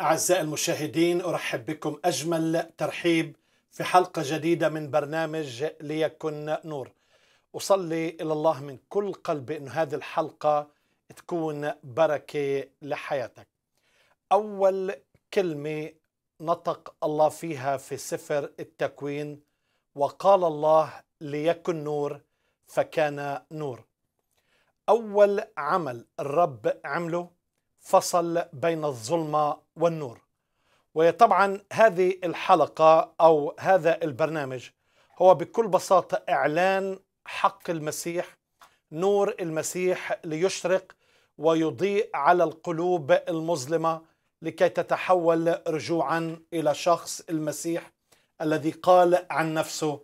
أعزائي المشاهدين أرحب بكم أجمل ترحيب في حلقة جديدة من برنامج ليكن نور أصلي إلى الله من كل قلبي أن هذه الحلقة تكون بركة لحياتك أول كلمة نطق الله فيها في سفر التكوين وقال الله ليكن نور فكان نور أول عمل الرب عمله فصل بين الظلمة والنور وطبعا هذه الحلقة أو هذا البرنامج هو بكل بساطة إعلان حق المسيح نور المسيح ليشرق ويضيء على القلوب المظلمة لكي تتحول رجوعا إلى شخص المسيح الذي قال عن نفسه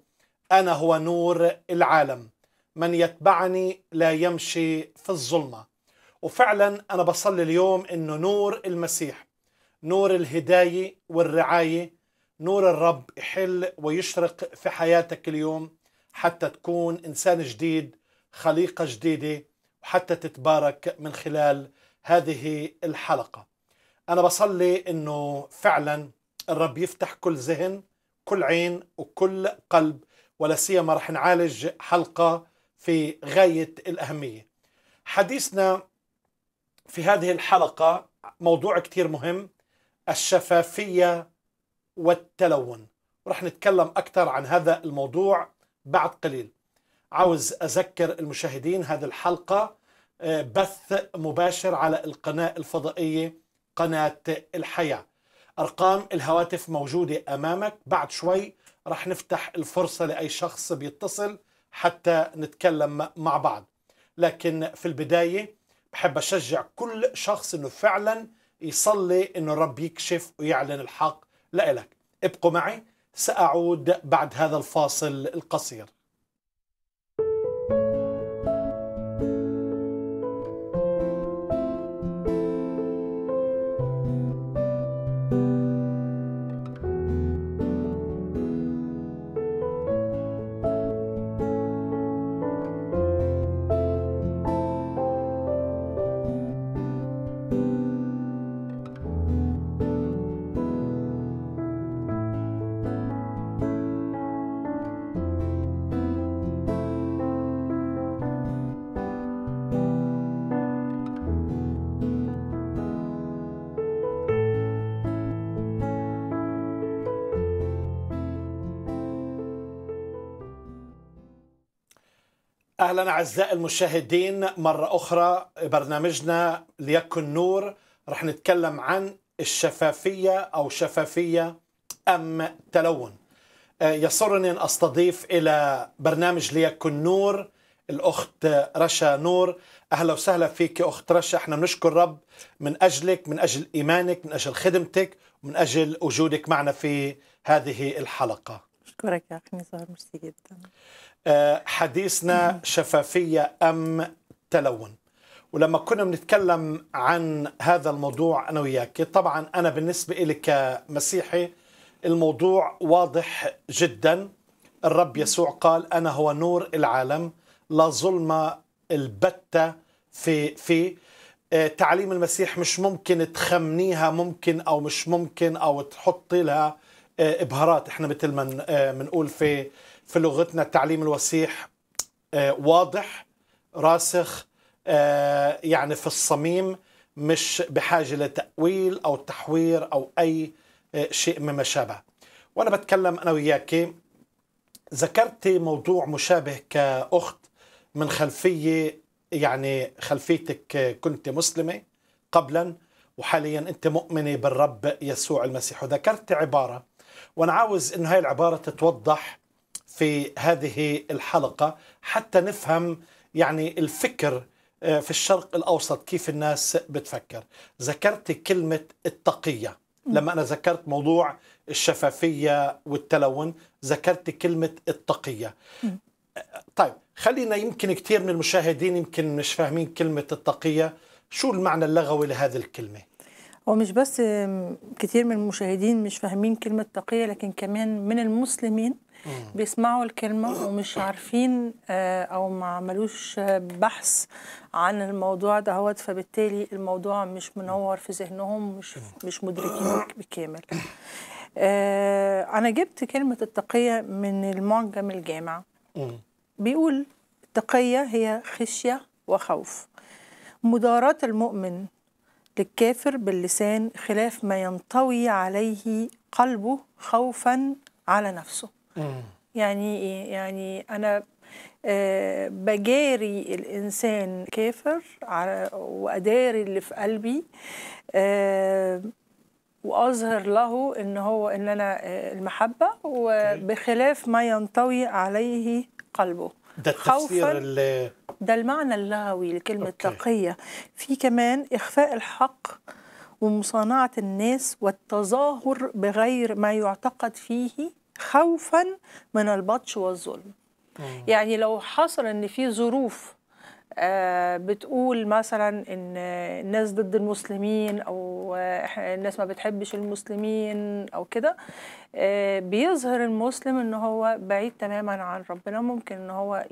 أنا هو نور العالم من يتبعني لا يمشي في الظلمة وفعلا أنا بصلي اليوم أنه نور المسيح نور الهداية والرعاية نور الرب يحل ويشرق في حياتك اليوم حتى تكون إنسان جديد خليقة جديدة وحتى تتبارك من خلال هذه الحلقة أنا بصلي أنه فعلا الرب يفتح كل ذهن كل عين وكل قلب ولا سيما رح نعالج حلقة في غاية الأهمية حديثنا في هذه الحلقة موضوع كتير مهم الشفافية والتلون ورح نتكلم أكثر عن هذا الموضوع بعد قليل عاوز أذكر المشاهدين هذه الحلقة آه، بث مباشر على القناة الفضائية قناة الحياة أرقام الهواتف موجودة أمامك بعد شوي رح نفتح الفرصة لأي شخص بيتصل حتى نتكلم مع بعض لكن في البداية بحب اشجع كل شخص انه فعلا يصلي انه الرب يكشف ويعلن الحق لإلك ابقوا معي ساعود بعد هذا الفاصل القصير اهلا اعزائي المشاهدين مره اخرى برنامجنا ليكن نور رح نتكلم عن الشفافيه او شفافيه ام تلون آه، يسرني ان استضيف الى برنامج ليكن نور الاخت رشا نور اهلا وسهلا فيك يا اخت رشا احنا بنشكر رب من اجلك من اجل ايمانك من اجل خدمتك ومن اجل وجودك معنا في هذه الحلقه اشكرك يا اخي نزار ميرسي جدا آه، حديثنا شفافية أم تلون ولما كنا بنتكلم عن هذا الموضوع أنا وياك طبعا أنا بالنسبة إلي كمسيحي الموضوع واضح جدا الرب يسوع قال أنا هو نور العالم لا ظلمة البتة في في آه، تعليم المسيح مش ممكن تخمنيها ممكن أو مش ممكن أو تحطي لها آه، بهارات احنا مثل ما بنقول في في لغتنا التعليم الوسيح آه، واضح راسخ آه، يعني في الصميم مش بحاجة لتأويل أو تحوير أو أي آه، شيء مما شابه وأنا بتكلم أنا وياك ذكرت موضوع مشابه كأخت من خلفية يعني خلفيتك كنت مسلمة قبلا وحاليا أنت مؤمنة بالرب يسوع المسيح وذكرت عبارة وأنا عاوز أن هاي العبارة تتوضح في هذه الحلقة حتى نفهم يعني الفكر آه، في الشرق الأوسط كيف الناس بتفكر ذكرت كلمة التقية لما أنا ذكرت موضوع الشفافية والتلون ذكرت كلمة التقية طيب خلينا يمكن كثير من المشاهدين يمكن مش فاهمين كلمة التقية شو المعنى اللغوي لهذه الكلمة هو مش بس كثير من المشاهدين مش فاهمين كلمة تقية لكن كمان من المسلمين بيسمعوا الكلمه ومش عارفين آه، او ما عملوش آه، بحث عن الموضوع دهوت فبالتالي الموضوع مش منور في ذهنهم مش مش مدركينه بكامل آه، انا جبت كلمه التقيه من المعجم الجامع بيقول التقيه هي خشيه وخوف مداراة المؤمن للكافر باللسان خلاف ما ينطوي عليه قلبه خوفا على نفسه يعني ايه يعني انا آه، بجاري الانسان كافر على واداري اللي في قلبي آه، واظهر له ان هو ان انا آه، المحبه وبخلاف ما ينطوي عليه قلبه ده التفسير ده المعنى اللغوي لكلمه أوكي. تقيه في كمان اخفاء الحق ومصانعه الناس والتظاهر بغير ما يعتقد فيه خوفا من البطش والظلم آه. يعني لو حصل ان في ظروف آه، بتقول مثلا ان الناس ضد المسلمين او الناس ما بتحبش المسلمين او كده آه، بيظهر المسلم ان هو بعيد تماما عن ربنا ممكن ان هو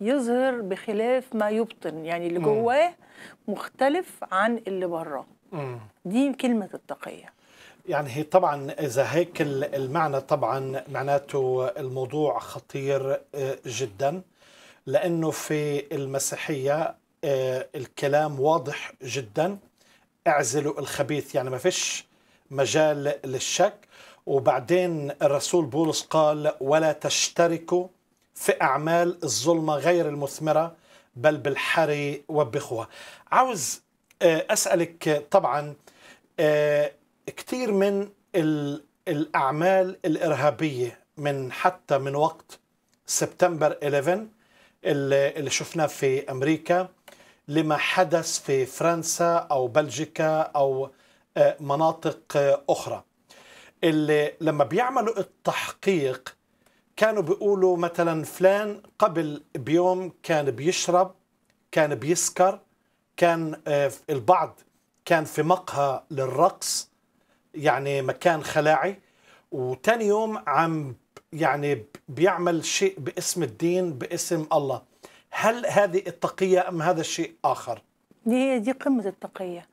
يظهر بخلاف ما يبطن يعني اللي جواه مختلف عن اللي براه دي كلمه التقيه يعني هي طبعا اذا هيك المعنى طبعا معناته الموضوع خطير آه، جدا لانه في المسيحيه آه، الكلام واضح جدا اعزلوا الخبيث يعني ما فيش مجال للشك وبعدين الرسول بولس قال ولا تشتركوا في اعمال الظلمه غير المثمره بل بالحري وبخوها عاوز آه، اسالك طبعا كثير من الاعمال الارهابيه من حتى من وقت سبتمبر 11 اللي شفناه في امريكا لما حدث في فرنسا او بلجيكا او آه، مناطق آه، اخرى اللي لما بيعملوا التحقيق كانوا بيقولوا مثلا فلان قبل بيوم كان بيشرب كان بيسكر كان آه، البعض كان في مقهى للرقص يعني مكان خلاعي وتاني يوم عم يعني بيعمل شيء باسم الدين باسم الله هل هذه التقية أم هذا الشيء آخر؟ دي هي دي قمة التقية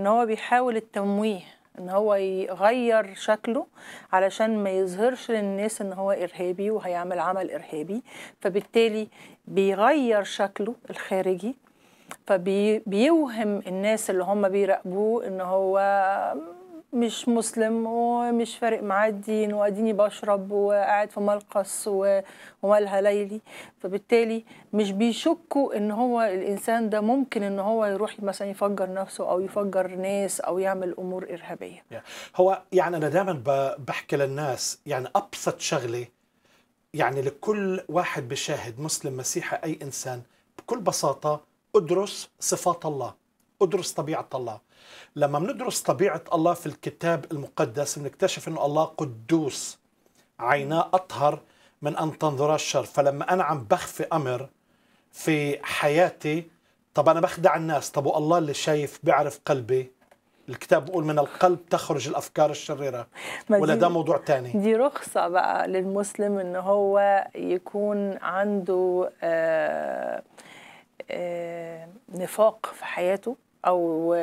إن هو بيحاول التمويه إن هو يغير شكله علشان ما يظهرش للناس إن هو إرهابي وهيعمل عمل إرهابي فبالتالي بيغير شكله الخارجي فبيوهم الناس اللي هم بيراقبوه إن هو مش مسلم ومش فارق معاه الدين واديني بشرب وقاعد في ملقص ومالها ليلي فبالتالي مش بيشكوا ان هو الانسان ده ممكن ان هو يروح مثلا يفجر نفسه او يفجر ناس او يعمل امور ارهابيه هو يعني انا دايما بحكي للناس يعني ابسط شغله يعني لكل واحد بشاهد مسلم مسيحي اي انسان بكل بساطه ادرس صفات الله ادرس طبيعه الله لما بندرس طبيعة الله في الكتاب المقدس بنكتشف أنه الله قدوس عيناه أطهر من أن تنظر الشر فلما أنا عم بخفي أمر في حياتي طب أنا بخدع الناس طب والله اللي شايف بيعرف قلبي الكتاب بيقول من القلب تخرج الافكار الشريره ولا ده موضوع تاني دي رخصه بقى للمسلم ان هو يكون عنده آآ آه، آآ آه، نفاق في حياته او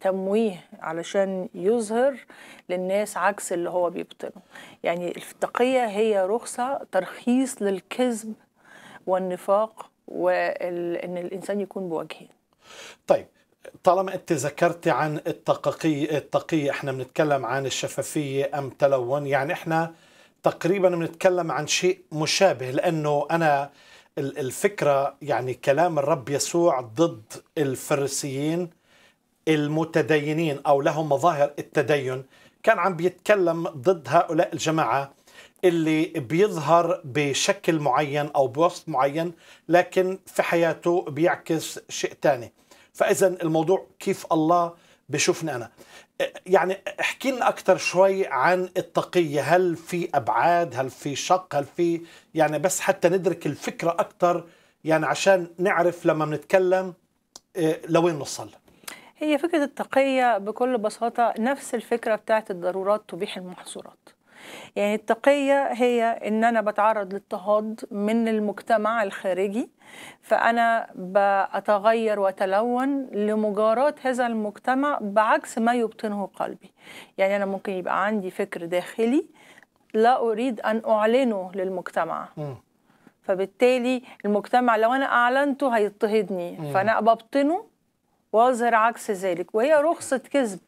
تمويه علشان يظهر للناس عكس اللي هو بيبطنه يعني التقيه هي رخصه ترخيص للكذب والنفاق وان الانسان يكون بوجهين طيب طالما انت ذكرتي عن التقي التقي احنا بنتكلم عن الشفافيه ام تلون يعني احنا تقريبا بنتكلم عن شيء مشابه لانه انا الفكرة يعني كلام الرب يسوع ضد الفرسيين المتدينين أو لهم مظاهر التدين كان عم بيتكلم ضد هؤلاء الجماعة اللي بيظهر بشكل معين أو بوصف معين لكن في حياته بيعكس شيء تاني فإذا الموضوع كيف الله بشوفني أنا يعني احكي لنا اكثر شوي عن التقيه هل في ابعاد هل في شق هل في يعني بس حتى ندرك الفكره اكثر يعني عشان نعرف لما بنتكلم إيه، لوين نوصل هي فكره التقيه بكل بساطه نفس الفكره بتاعت الضرورات تبيح المحظورات يعني التقية هي إن أنا بتعرض لاضطهاد من المجتمع الخارجي فأنا بتغير وأتلون لمجاراة هذا المجتمع بعكس ما يبطنه قلبي يعني أنا ممكن يبقى عندي فكر داخلي لا أريد أن أعلنه للمجتمع م. فبالتالي المجتمع لو أنا أعلنته هيضطهدني فأنا ببطنه واظهر عكس ذلك وهي رخصة كذب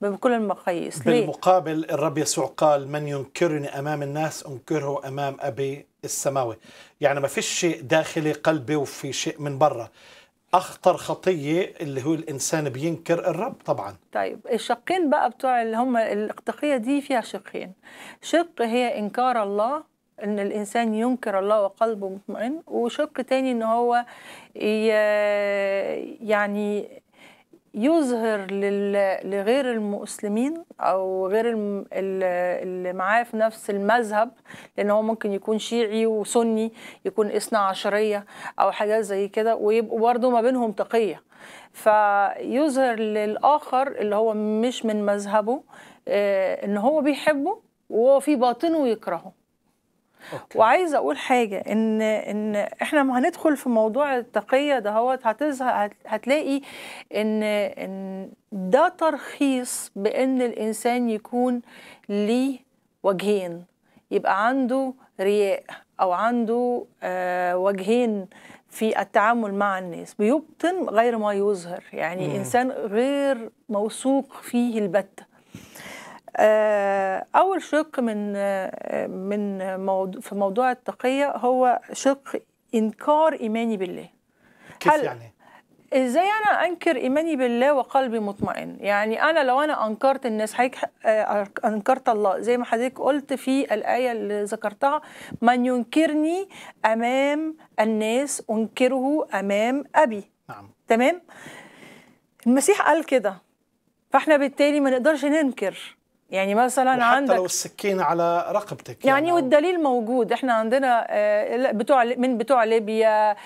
بكل المقاييس بالمقابل الرب يسوع قال من ينكرني أمام الناس أنكره أمام أبي السماوي يعني ما فيش شيء داخلي قلبي وفي شيء من برا اخطر خطيه اللي هو الانسان بينكر الرب طبعا طيب الشقين بقى بتوع اللي هم التقيه دي فيها شقين شق هي انكار الله ان الانسان ينكر الله وقلبه مطمئن وشق تاني ان هو يعني يظهر لغير المسلمين او غير اللي معاه في نفس المذهب لان هو ممكن يكون شيعي وسني يكون اثنا عشريه او حاجات زي كده ويبقوا برضه ما بينهم تقيه فيظهر للاخر اللي هو مش من مذهبه آه، ان هو بيحبه وهو في باطنه يكرهه وعايزه اقول حاجه ان ان احنا ما هندخل في موضوع التقيه دهوت هتظهر هتلاقي ان ان ده ترخيص بان الانسان يكون ليه وجهين يبقى عنده رياء او عنده آه وجهين في التعامل مع الناس بيبطن غير ما يظهر يعني مم. انسان غير موثوق فيه البته آه، أول شق من آه، من موضوع في موضوع التقية هو شق إنكار إيماني بالله كيف هل يعني؟ ازاي انا انكر ايماني بالله وقلبي مطمئن يعني انا لو انا انكرت الناس حضرتك آه، انكرت الله زي ما حضرتك قلت في الايه اللي ذكرتها من ينكرني امام الناس انكره امام ابي نعم تمام المسيح قال كده فاحنا بالتالي ما نقدرش ننكر يعني مثلا وحتى عندك لو السكينه على رقبتك يعني, يعني والدليل موجود احنا عندنا آه، بتوع من بتوع ليبيا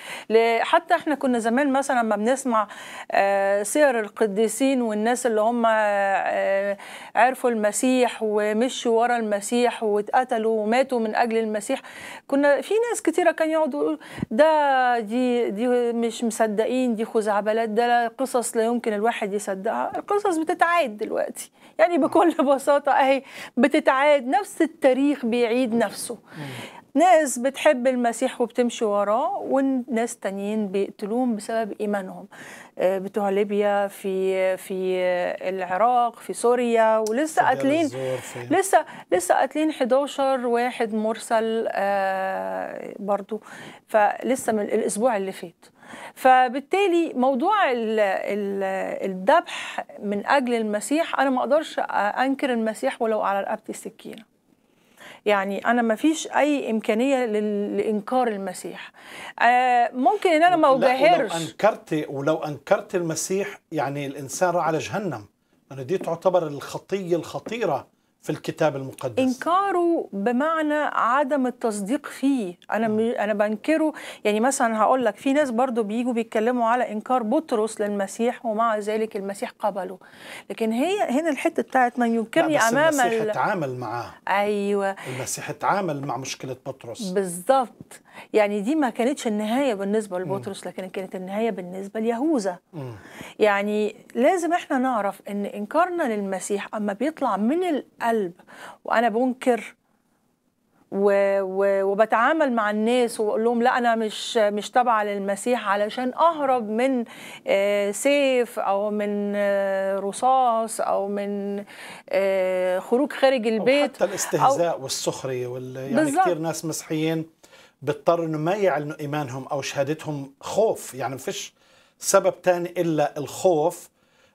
حتى احنا كنا زمان مثلا ما بنسمع آه، سير القديسين والناس اللي هم آه، عرفوا المسيح ومشوا ورا المسيح واتقتلوا وماتوا من اجل المسيح كنا في ناس كثيره كانوا يقعدوا يقولوا ده دي دي مش مصدقين دي خزعبلات ده قصص لا يمكن الواحد يصدقها القصص بتتعاد دلوقتي يعني بكل بساطة أهي بتتعاد نفس التاريخ بيعيد نفسه ناس بتحب المسيح وبتمشي وراه وناس تانيين بيقتلوهم بسبب ايمانهم آه، بتوع ليبيا في في العراق في سوريا ولسه قاتلين لسه لسه قاتلين 11 واحد مرسل آه، برضو فلسه من الاسبوع اللي فات فبالتالي موضوع الذبح من أجل المسيح أنا ما أقدرش أنكر المسيح ولو على رقبتي السكينة يعني انا ما فيش اي امكانيه لانكار المسيح آه، ممكن ان انا ما اجاهرش ولو انكرت ولو انكرت المسيح يعني الانسان راح على جهنم انا دي تعتبر الخطيه الخطيره في الكتاب المقدس انكاره بمعنى عدم التصديق فيه انا نعم. م. انا بنكره يعني مثلا هقول لك في ناس برضو بييجوا بيتكلموا على انكار بطرس للمسيح ومع ذلك المسيح قبله لكن هي هنا الحته بتاعت من ينكرني بس امام المسيح ال... اتعامل معاه ايوه المسيح اتعامل مع مشكله بطرس بالظبط يعني دي ما كانتش النهاية بالنسبة لبطرس لكن كانت النهاية بالنسبة ليهوذا يعني لازم احنا نعرف ان انكارنا للمسيح اما بيطلع من القلب وانا بنكر و... و... وبتعامل مع الناس واقول لهم لا انا مش مش تابعه للمسيح علشان اهرب من آه، سيف او من آه، رصاص او من آه، خروج خارج البيت او حتى الاستهزاء أو... والسخريه وال... يعني كثير ناس مسيحيين بيضطر انه ما يعلنوا ايمانهم او شهادتهم خوف يعني ما فيش سبب تاني الا الخوف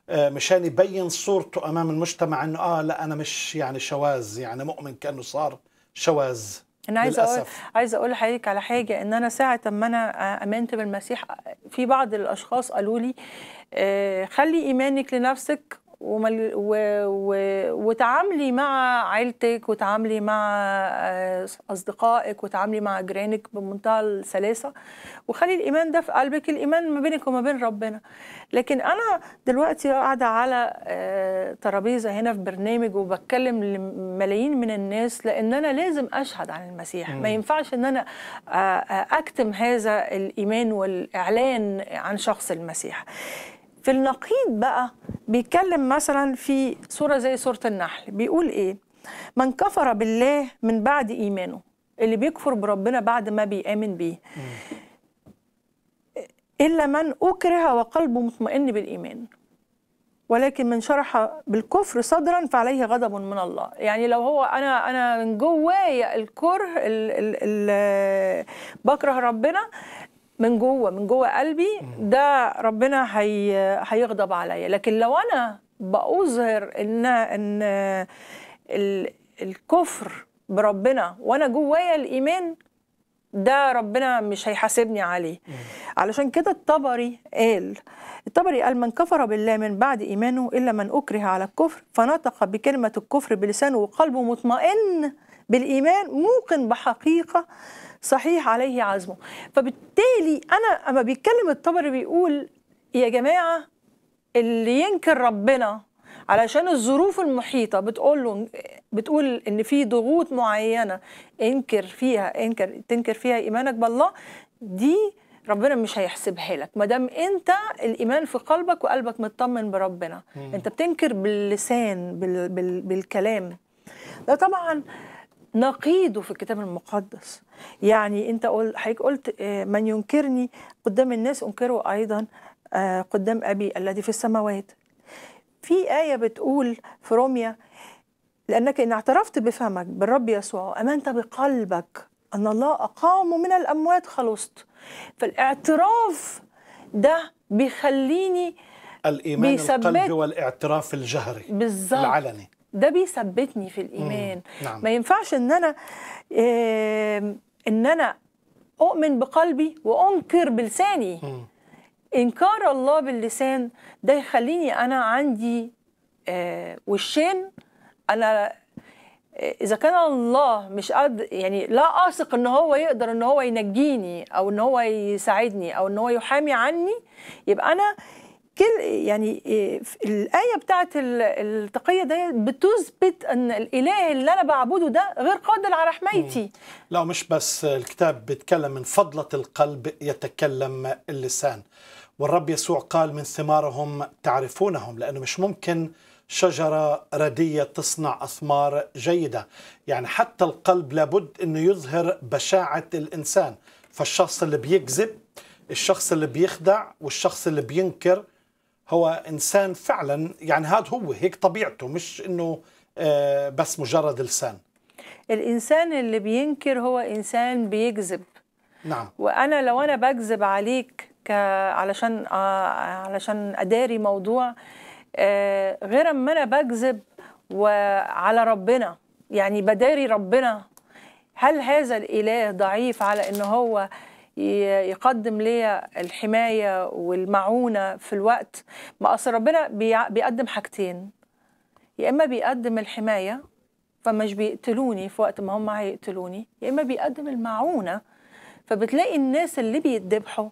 آه، مشان يبين صورته امام المجتمع انه اه لا انا مش يعني شواذ يعني مؤمن كانه صار شواذ انا عايزه اقول عايزه اقول لحضرتك على حاجه ان انا ساعه ما انا آه، امنت بالمسيح آه، في بعض الاشخاص قالوا لي خلي ايمانك لنفسك ومل... و... و... وتعاملي مع عيلتك وتعاملي مع آه، اصدقائك وتعاملي مع جيرانك بمنتهى السلاسه وخلي الايمان ده في قلبك الايمان ما بينك وما بين ربنا لكن انا دلوقتي قاعده على آه، ترابيزه هنا في برنامج وبتكلم لملايين من الناس لان انا لازم اشهد عن المسيح ما ينفعش ان انا آه، اكتم هذا الايمان والاعلان عن شخص المسيح في النقيض بقى بيتكلم مثلا في سورة زي سورة النحل بيقول إيه من كفر بالله من بعد إيمانه اللي بيكفر بربنا بعد ما بيآمن به إلا من أكره وقلبه مطمئن بالإيمان ولكن من شرح بالكفر صدرا فعليه غضب من الله يعني لو هو انا انا من جوايا الكره ال ال ال بكره ربنا من جوه من جوه قلبي ده ربنا هي هيغضب عليا لكن لو انا بأظهر ان ان ال... الكفر بربنا وانا جوايا الايمان ده ربنا مش هيحاسبني عليه مم. علشان كده الطبري قال الطبري قال من كفر بالله من بعد إيمانه إلا من أكره على الكفر فنطق بكلمة الكفر بلسانه وقلبه مطمئن بالإيمان موقن بحقيقة صحيح عليه عزمه فبالتالي أنا أما بيتكلم الطبري بيقول يا جماعة اللي ينكر ربنا علشان الظروف المحيطة بتقول له بتقول إن في ضغوط معينة انكر فيها انكر تنكر فيها إيمانك بالله دي ربنا مش هيحسبها لك ما دام انت الايمان في قلبك وقلبك مطمن بربنا مم. انت بتنكر باللسان بال... بال... بالكلام ده طبعا نقيضه في الكتاب المقدس يعني انت قلت حضرتك قلت آه، من ينكرني قدام الناس انكره ايضا آه، قدام ابي الذي في السماوات في ايه بتقول في روميا لانك ان اعترفت بفمك بالرب يسوع وامنت بقلبك ان الله اقامه من الاموات خلصت فالاعتراف ده بيخليني الايمان القلبي والاعتراف الجهري بالزبط. العلني ده بيثبتني في الايمان نعم. ما ينفعش ان انا ان انا اؤمن بقلبي وانكر بلساني مم. انكار الله باللسان ده يخليني انا عندي آه، وشين انا آه، اذا كان الله مش قادر يعني لا اثق ان هو يقدر ان هو ينجيني او ان هو يساعدني او ان هو يحامي عني يبقى انا كل يعني إيه، الآية بتاعت التقية دي بتثبت أن الإله اللي أنا بعبده ده غير قادر على حمايتي لا مش بس الكتاب بيتكلم من فضلة القلب يتكلم اللسان والرب يسوع قال من ثمارهم تعرفونهم لأنه مش ممكن شجرة ردية تصنع أثمار جيدة يعني حتى القلب لابد أنه يظهر بشاعة الإنسان فالشخص اللي بيكذب الشخص اللي بيخدع والشخص اللي بينكر هو انسان فعلا يعني هذا هو هيك طبيعته مش انه آه، بس مجرد لسان الانسان اللي بينكر هو انسان بيكذب نعم وانا لو انا بكذب عليك ك... علشان آه، علشان اداري موضوع آه، غير اما انا بكذب وعلى ربنا يعني بداري ربنا هل هذا الاله ضعيف على ان هو يقدم ليا الحمايه والمعونه في الوقت ما اصل ربنا بيقدم حاجتين يا اما بيقدم الحمايه فمش بيقتلوني في وقت ما هم هيقتلوني يا اما بيقدم المعونه فبتلاقي الناس اللي بيتذبحوا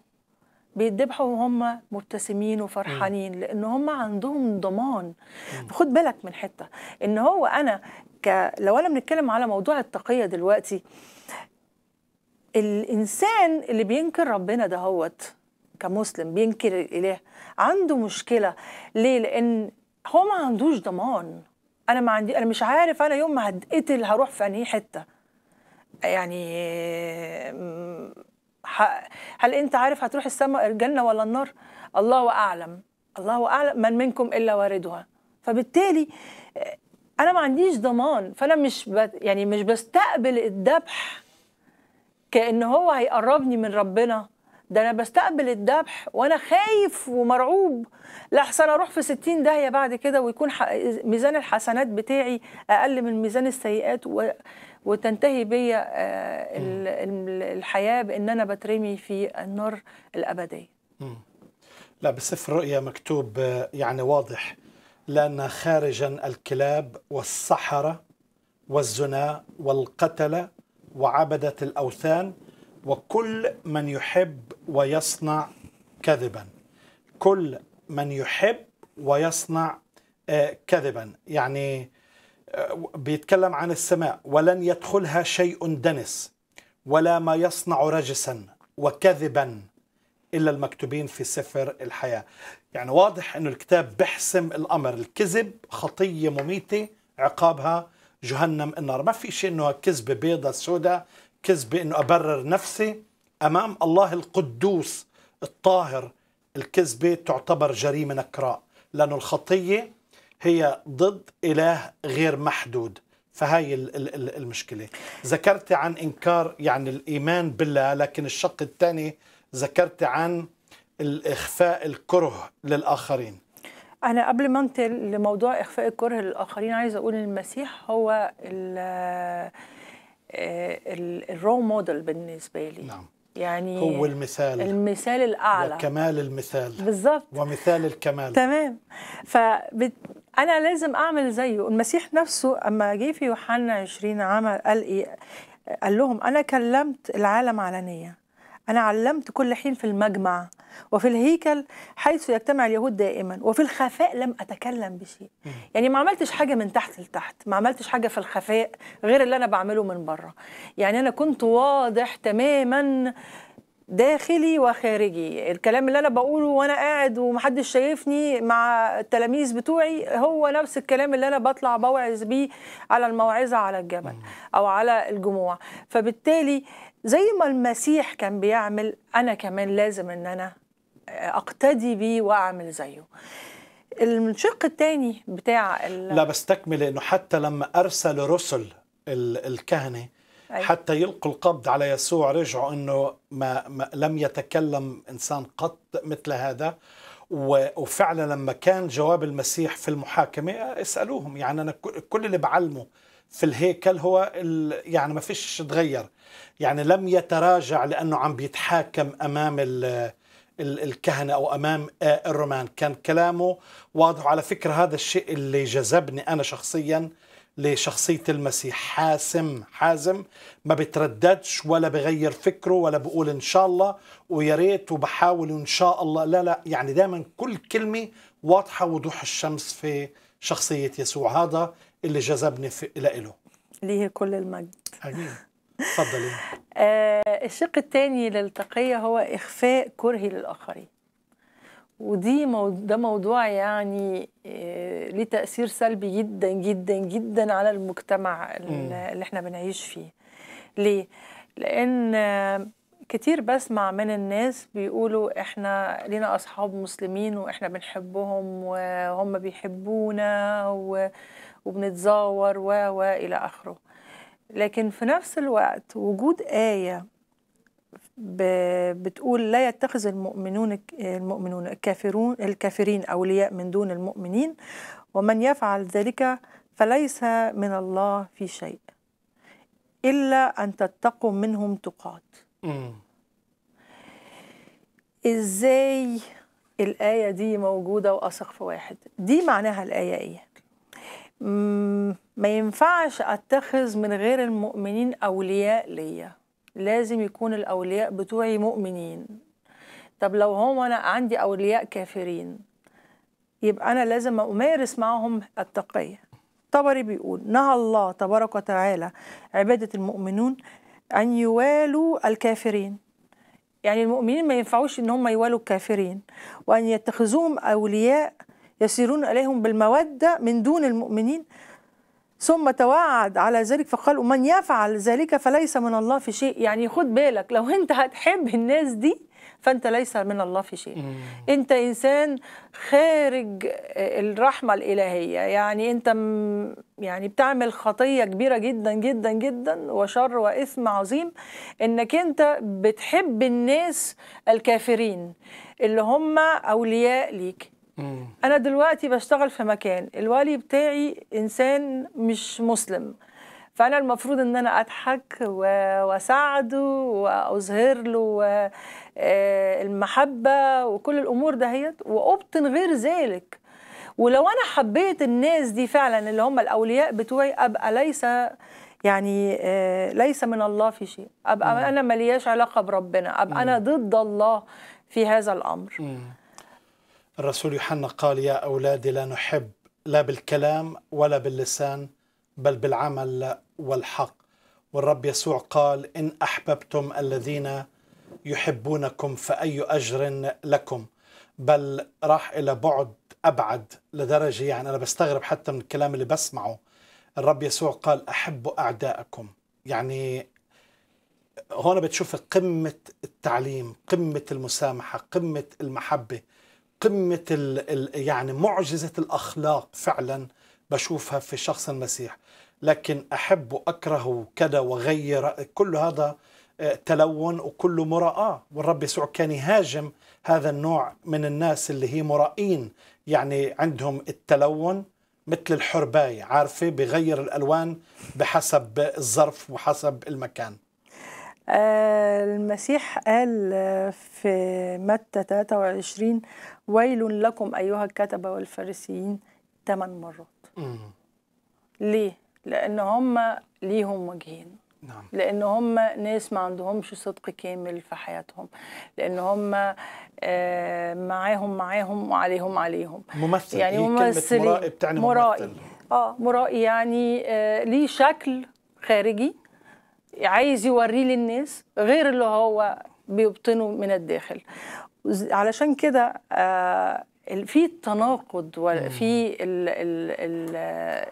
بيتذبحوا وهم مبتسمين وفرحانين لان هم عندهم ضمان خد بالك من حته ان هو انا ك... لو انا بنتكلم على موضوع التقيه دلوقتي الانسان اللي بينكر ربنا ده هوت كمسلم بينكر الاله عنده مشكله ليه لان هو ما عندوش ضمان انا ما عندي انا مش عارف انا يوم ما هتقتل هروح في انهي حته يعني هل انت عارف هتروح السماء الجنه ولا النار الله اعلم الله اعلم من منكم الا واردها فبالتالي انا ما عنديش ضمان فانا مش بت يعني مش بستقبل الذبح كأن هو هيقربني من ربنا ده أنا بستقبل الذبح وأنا خايف ومرعوب احسن أروح في 60 داهية بعد كده ويكون ميزان الحسنات بتاعي أقل من ميزان السيئات و... وتنتهي بيا آه، الحياة بأن أنا بترمي في النار الأبدية لا بسفر الرؤيا مكتوب آه، يعني واضح لأن خارجا الكلاب والسحرة والزنا والقتلة وعبدة الأوثان وكل من يحب ويصنع كذبا كل من يحب ويصنع آه، كذبا يعني آه، بيتكلم عن السماء ولن يدخلها شيء دنس ولا ما يصنع رجسا وكذبا إلا المكتوبين في سفر الحياة يعني واضح أنه الكتاب بحسم الأمر الكذب خطية مميتة عقابها جهنم النار ما في شيء انه كذبه بيضة سوداء كذبه انه ابرر نفسي امام الله القدوس الطاهر الكذبه تعتبر جريمه نكراء لانه الخطيه هي ضد اله غير محدود فهاي المشكله ذكرت عن انكار يعني الايمان بالله لكن الشق الثاني ذكرت عن الاخفاء الكره للاخرين أنا قبل ما أنتقل لموضوع إخفاء الكره للآخرين عايزة أقول المسيح هو الـ الرو موديل بالنسبة لي نعم يعني هو المثال المثال الأعلى وكمال المثال بالظبط ومثال الكمال تمام فبت... أنا لازم أعمل زيه المسيح نفسه أما جه في يوحنا 20 عمل قال إيه قال لهم أنا كلمت العالم علنيه أنا علمت كل حين في المجمع وفي الهيكل حيث يجتمع اليهود دائما وفي الخفاء لم أتكلم بشيء يعني ما عملتش حاجة من تحت لتحت ما عملتش حاجة في الخفاء غير اللي أنا بعمله من بره يعني أنا كنت واضح تماما داخلي وخارجي الكلام اللي انا بقوله وانا قاعد ومحدش شايفني مع التلاميذ بتوعي هو نفس الكلام اللي انا بطلع بوعظ بيه على الموعظه على الجبل او على الجموع فبالتالي زي ما المسيح كان بيعمل انا كمان لازم ان انا اقتدي بيه واعمل زيه الشق الثاني بتاع لا بستكمل انه حتى لما ارسل رسل الكهنه حتى يلقوا القبض على يسوع رجعوا انه ما, ما لم يتكلم انسان قط مثل هذا وفعلا لما كان جواب المسيح في المحاكمه اسالوهم يعني انا كل اللي بعلمه في الهيكل هو يعني ما فيش تغير يعني لم يتراجع لانه عم بيتحاكم امام ال الكهنه او امام آه، الرومان كان كلامه واضح على فكره هذا الشيء اللي جذبني انا شخصيا لشخصية المسيح حاسم حازم ما بترددش ولا بغير فكره ولا بقول إن شاء الله ويا ريت وبحاول إن شاء الله لا لا يعني دايما كل كلمة واضحة وضوح الشمس في شخصية يسوع هذا اللي جذبني لإله ليه كل المجد أمين تفضلي آه الشق الثاني للتقية هو إخفاء كرهي للآخرين ودي مو... ده موضوع يعني آه، ليه تأثير سلبي جدا جدا جدا على المجتمع اللي احنا بنعيش فيه ليه؟ لأن كتير بسمع من الناس بيقولوا احنا لينا أصحاب مسلمين وإحنا بنحبهم وهم بيحبونا و... وبنتزاور و و إلى آخره لكن في نفس الوقت وجود آية بتقول لا يتخذ المؤمنون المؤمنون الكافرون الكافرين اولياء من دون المؤمنين ومن يفعل ذلك فليس من الله في شيء الا ان تتقوا منهم تقات ازاي الايه دي موجوده واثق في واحد دي معناها الايه ايه ما ينفعش اتخذ من غير المؤمنين اولياء ليا لازم يكون الأولياء بتوعي مؤمنين طب لو هم أنا عندي أولياء كافرين يبقى أنا لازم أمارس معهم التقية طبري بيقول نهى الله تبارك وتعالى عبادة المؤمنون أن يوالوا الكافرين يعني المؤمنين ما ينفعوش إن هم يوالوا الكافرين وأن يتخذوهم أولياء يسيرون إليهم بالمودة من دون المؤمنين ثم توعد على ذلك فقال ومن يفعل ذلك فليس من الله في شيء يعني خد بالك لو انت هتحب الناس دي فانت ليس من الله في شيء انت انسان خارج الرحمه الالهيه يعني انت يعني بتعمل خطيه كبيره جدا جدا جدا وشر واثم عظيم انك انت بتحب الناس الكافرين اللي هم اولياء ليك انا دلوقتي بشتغل في مكان الوالي بتاعي انسان مش مسلم فانا المفروض ان انا اضحك واساعده واظهر له آه، المحبه وكل الامور دهيت وابطن غير ذلك ولو انا حبيت الناس دي فعلا اللي هم الاولياء بتوعي ابقى ليس يعني آه، ليس من الله في شيء ابقى انا ملياش علاقه بربنا ابقى انا ضد الله في هذا الامر مم. الرسول يوحنا قال يا أولادي لا نحب لا بالكلام ولا باللسان بل بالعمل والحق والرب يسوع قال إن أحببتم الذين يحبونكم فأي أجر لكم بل راح إلى بعد أبعد لدرجة يعني أنا بستغرب حتى من الكلام اللي بسمعه الرب يسوع قال أحبوا أعداءكم يعني هون بتشوف قمة التعليم قمة المسامحة قمة المحبة قمة ال يعني معجزة الأخلاق فعلا بشوفها في شخص المسيح لكن أحب وأكره وكذا وغير كل هذا آه، تلون وكله مرأة والرب يسوع كان يهاجم هذا النوع من الناس اللي هي مرائين يعني عندهم التلون مثل الحرباية عارفة بغير الألوان بحسب الظرف وحسب المكان آه، المسيح قال في متى 23 ويل لكم أيها الكتبة والفارسيين ثمان مرات ليه؟ لأن هم ليهم وجهين نعم. لأن هم ناس ما عندهمش صدق كامل في حياتهم لأن هم آه معاهم معاهم وعليهم عليهم ممثل يعني ممثل مرائي بتعني مرائي ممثل. اه مرائي يعني آه ليه شكل خارجي عايز يوريه للناس غير اللي هو بيبطنه من الداخل علشان كده آه، في تناقض وفي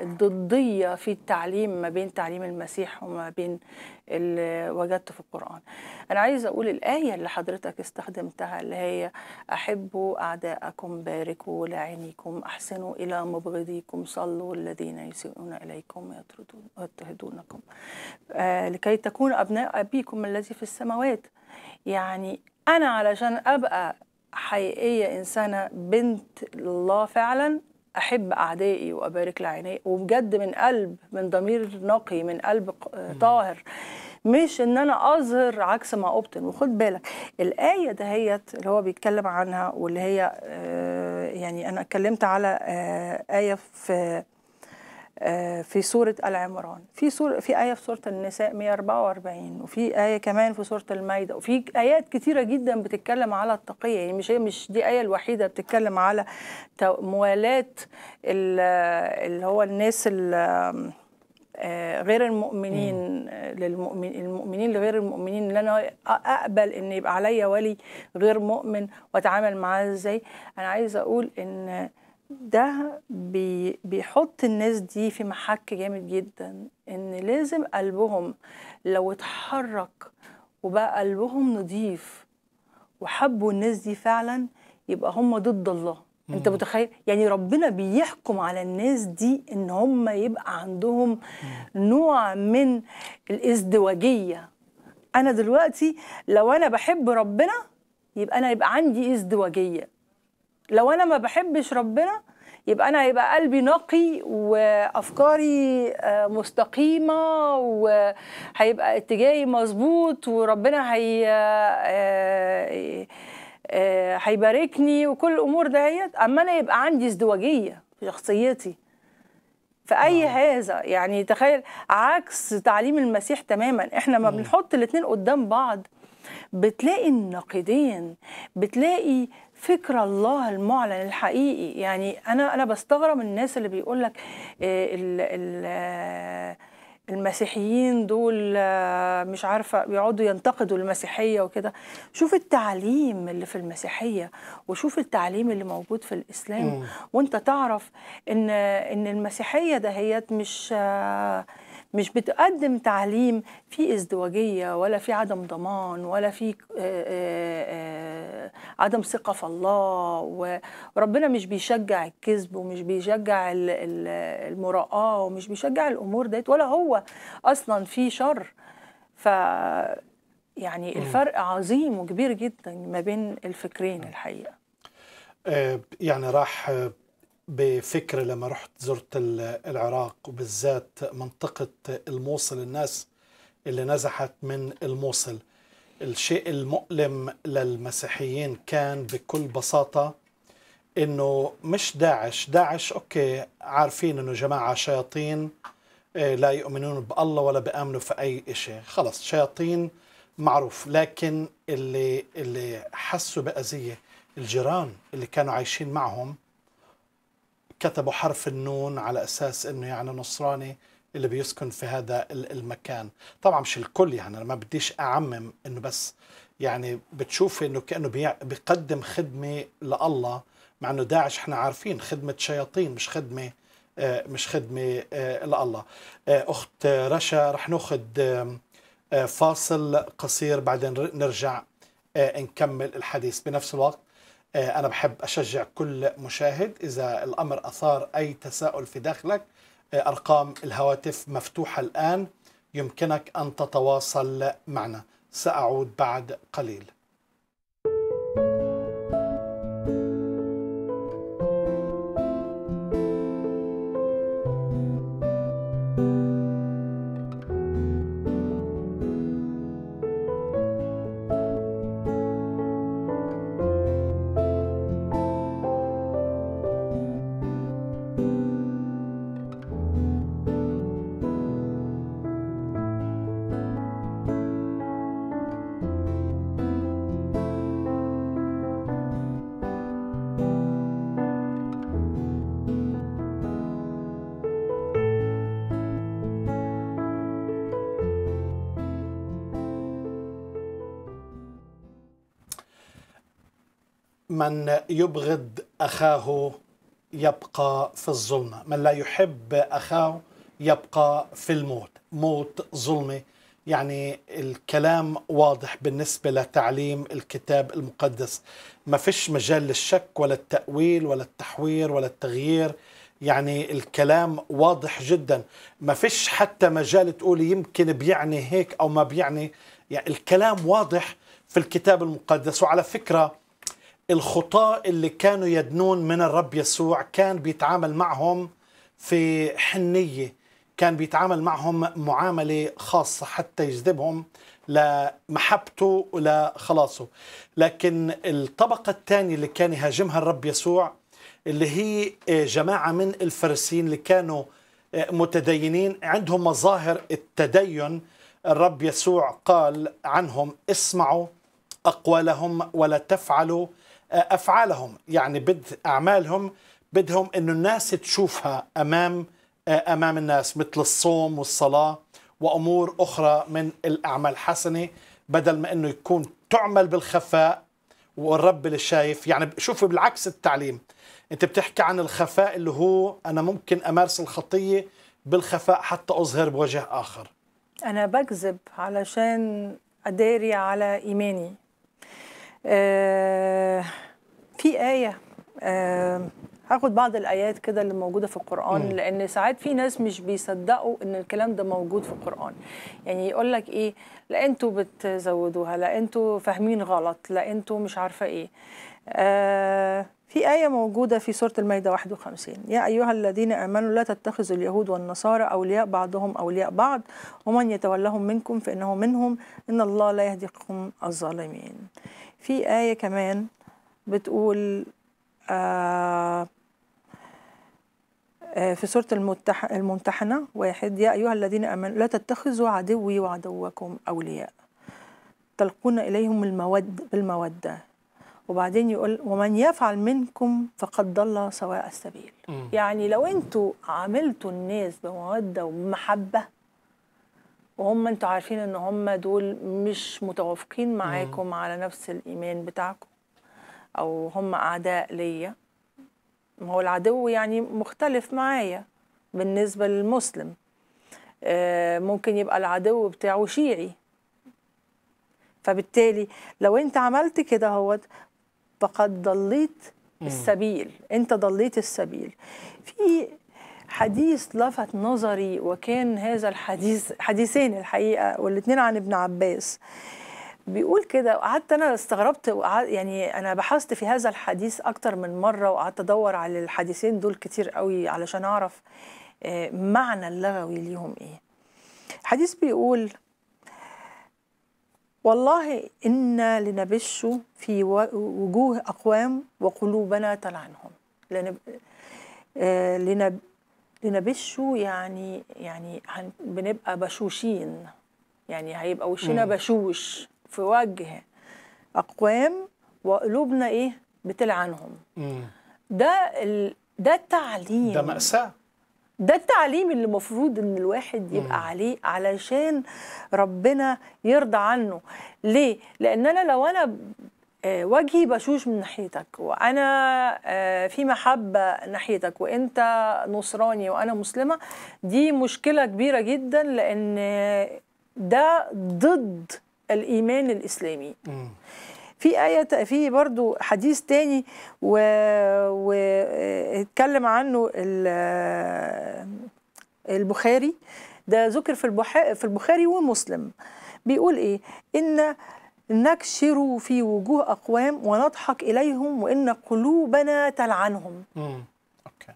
الضدية في التعليم ما بين تعليم المسيح وما بين اللي وجدته في القرآن أنا عايزة أقول الآية اللي حضرتك استخدمتها اللي هي أحبوا أعداءكم باركوا لعينيكم أحسنوا إلى مبغضيكم صلوا الذين يسيئون إليكم ويطردون ويضطهدونكم آه لكي تكون أبناء أبيكم الذي في السماوات يعني انا علشان ابقى حقيقيه انسانه بنت الله فعلا احب اعدائي وابارك لعيني وبجد من قلب من ضمير نقي من قلب طاهر مش ان انا اظهر عكس ما ابطن وخد بالك الايه دهيت اللي هو بيتكلم عنها واللي هي آه، يعني انا اتكلمت على آه، ايه في آه، في سورة العمران في سورة في آية في سورة النساء 144 وفي آية كمان في سورة المائدة وفي آيات كثيرة جدا بتتكلم على التقية يعني مش هي مش دي آية الوحيدة بتتكلم على موالاة اللي هو الناس آه، غير المؤمنين للمؤمنين المؤمنين لغير المؤمنين ان انا اقبل ان يبقى عليا ولي غير مؤمن واتعامل معاه ازاي انا عايزه اقول ان ده بي بيحط الناس دي في محك جامد جدا ان لازم قلبهم لو اتحرك وبقى قلبهم نضيف وحبوا الناس دي فعلا يبقى هم ضد الله مم. انت متخيل يعني ربنا بيحكم على الناس دي ان هم يبقى عندهم مم. نوع من الازدواجيه انا دلوقتي لو انا بحب ربنا يبقى انا يبقى عندي ازدواجيه لو انا ما بحبش ربنا يبقى انا هيبقى قلبي نقي وافكاري آه، مستقيمه وهيبقى اتجاهي مظبوط وربنا هي آه، آه، هيباركني وكل الامور دهيت اما انا يبقى عندي ازدواجيه في شخصيتي فأي هذا يعني تخيل عكس تعليم المسيح تماما احنا ما بنحط الاثنين قدام بعض بتلاقي النقيضين بتلاقي فكر الله المعلن الحقيقي يعني انا انا بستغرب الناس اللي بيقول لك آه، آه، المسيحيين دول آه، مش عارفه بيقعدوا ينتقدوا المسيحيه وكده شوف التعليم اللي في المسيحيه وشوف التعليم اللي موجود في الاسلام وانت تعرف ان ان المسيحيه دهيت مش مش بتقدم تعليم في ازدواجيه ولا في عدم ضمان ولا في آه، آه، آه، عدم ثقه في الله وربنا مش بيشجع الكذب ومش بيشجع المراءه ومش بيشجع الامور ديت ولا هو اصلا في شر ف يعني الفرق عظيم وكبير جدا ما بين الفكرين الحقيقه يعني راح بفكرة لما رحت زرت العراق وبالذات منطقة الموصل الناس اللي نزحت من الموصل الشيء المؤلم للمسيحيين كان بكل بساطة انه مش داعش داعش اوكي عارفين انه جماعة شياطين إيه، لا يؤمنون بالله ولا بيامنوا في اي شيء خلص شياطين معروف لكن اللي اللي حسوا بأذية الجيران اللي كانوا عايشين معهم كتبوا حرف النون على اساس انه يعني نصراني اللي بيسكن في هذا المكان طبعا مش الكل يعني انا ما بديش اعمم انه بس يعني بتشوف انه كانه بيقدم خدمه لله مع انه داعش احنا عارفين خدمه شياطين مش خدمه آه، مش خدمه آه، لله آه، اخت رشا رح ناخذ فاصل قصير بعدين نرجع نكمل الحديث بنفس الوقت آه، أنا بحب أشجع كل مشاهد إذا الأمر أثار أي تساؤل في داخلك آه، أرقام الهواتف مفتوحة الآن يمكنك أن تتواصل معنا سأعود بعد قليل من يبغض اخاه يبقى في الظلمه، من لا يحب اخاه يبقى في الموت، موت ظلمه يعني الكلام واضح بالنسبه لتعليم الكتاب المقدس، ما فيش مجال للشك ولا التاويل ولا التحوير ولا التغيير، يعني الكلام واضح جدا، ما فيش حتى مجال تقول يمكن بيعني هيك او ما بيعني، يعني الكلام واضح في الكتاب المقدس وعلى فكره الخطاة اللي كانوا يدنون من الرب يسوع كان بيتعامل معهم في حنية كان بيتعامل معهم معاملة خاصة حتى يجذبهم لمحبته ولخلاصه لكن الطبقة الثانية اللي كان يهاجمها الرب يسوع اللي هي آه، جماعة من الفارسيين اللي كانوا آه، متدينين عندهم مظاهر التدين الرب يسوع قال عنهم اسمعوا أقوالهم ولا تفعلوا افعالهم يعني بد اعمالهم بدهم انه الناس تشوفها امام امام الناس مثل الصوم والصلاه وامور اخرى من الاعمال الحسنه بدل ما انه يكون تعمل بالخفاء والرب اللي شايف يعني شوف بالعكس التعليم انت بتحكي عن الخفاء اللي هو انا ممكن امارس الخطيه بالخفاء حتى اظهر بوجه اخر انا بكذب علشان اداري على ايماني آه، في آية آه، هاخد بعض الآيات كده اللي موجودة في القرآن مم. لأن ساعات في ناس مش بيصدقوا إن الكلام ده موجود في القرآن يعني يقول لك إيه لا أنتوا بتزودوها لا أنتوا فاهمين غلط لا أنتوا مش عارفة إيه آه، في آية موجودة في سورة المائدة 51 يا أيها الذين آمنوا لا تتخذوا اليهود والنصارى أولياء بعضهم أولياء بعض ومن يتولهم منكم فإنه منهم إن الله لا يهدي قوم الظالمين في آية كمان بتقول آه, آه، في سورة الممتحنة واحد يا أيها الذين آمنوا لا تتخذوا عدوي وعدوكم أولياء تلقون إليهم المود بالمودة وبعدين يقول ومن يفعل منكم فقد ضل سواء السبيل م. يعني لو انتوا عاملتوا الناس بمودة ومحبة وهم انتوا عارفين ان هم دول مش متوافقين معاكم على نفس الايمان بتاعكم او هم اعداء ليا ما هو العدو يعني مختلف معايا بالنسبه للمسلم آه، ممكن يبقى العدو بتاعه شيعي فبالتالي لو انت عملت كده هوت فقد ضليت السبيل انت ضليت السبيل في حديث لفت نظري وكان هذا الحديث حديثين الحقيقه والاثنين عن ابن عباس بيقول كده قعدت انا استغربت يعني انا بحثت في هذا الحديث اكتر من مره وقعدت ادور على الحديثين دول كتير قوي علشان اعرف آه، معنى اللغوي ليهم ايه حديث بيقول والله إنا لنبش في وجوه أقوام وقلوبنا تلعنهم لنب... آه، لنب... لنبشوا يعني يعني هن بنبقى بشوشين يعني هيبقى وشنا مم. بشوش في وجه اقوام وقلوبنا ايه بتلعنهم مم. ده ال... ده التعليم ده مأساة ده التعليم اللي المفروض ان الواحد يبقى مم. عليه علشان ربنا يرضى عنه ليه لان انا لو انا آه، وجهي بشوش من ناحيتك وانا آه، في محبه ناحيتك وانت نصراني وانا مسلمه دي مشكله كبيره جدا لان ده ضد الايمان الاسلامي في آية في برضو حديث تاني واتكلم آه، عنه البخاري ده ذكر في في البخاري ومسلم بيقول ايه ان نكشر في وجوه أقوام ونضحك إليهم وإن قلوبنا تلعنهم أوكي.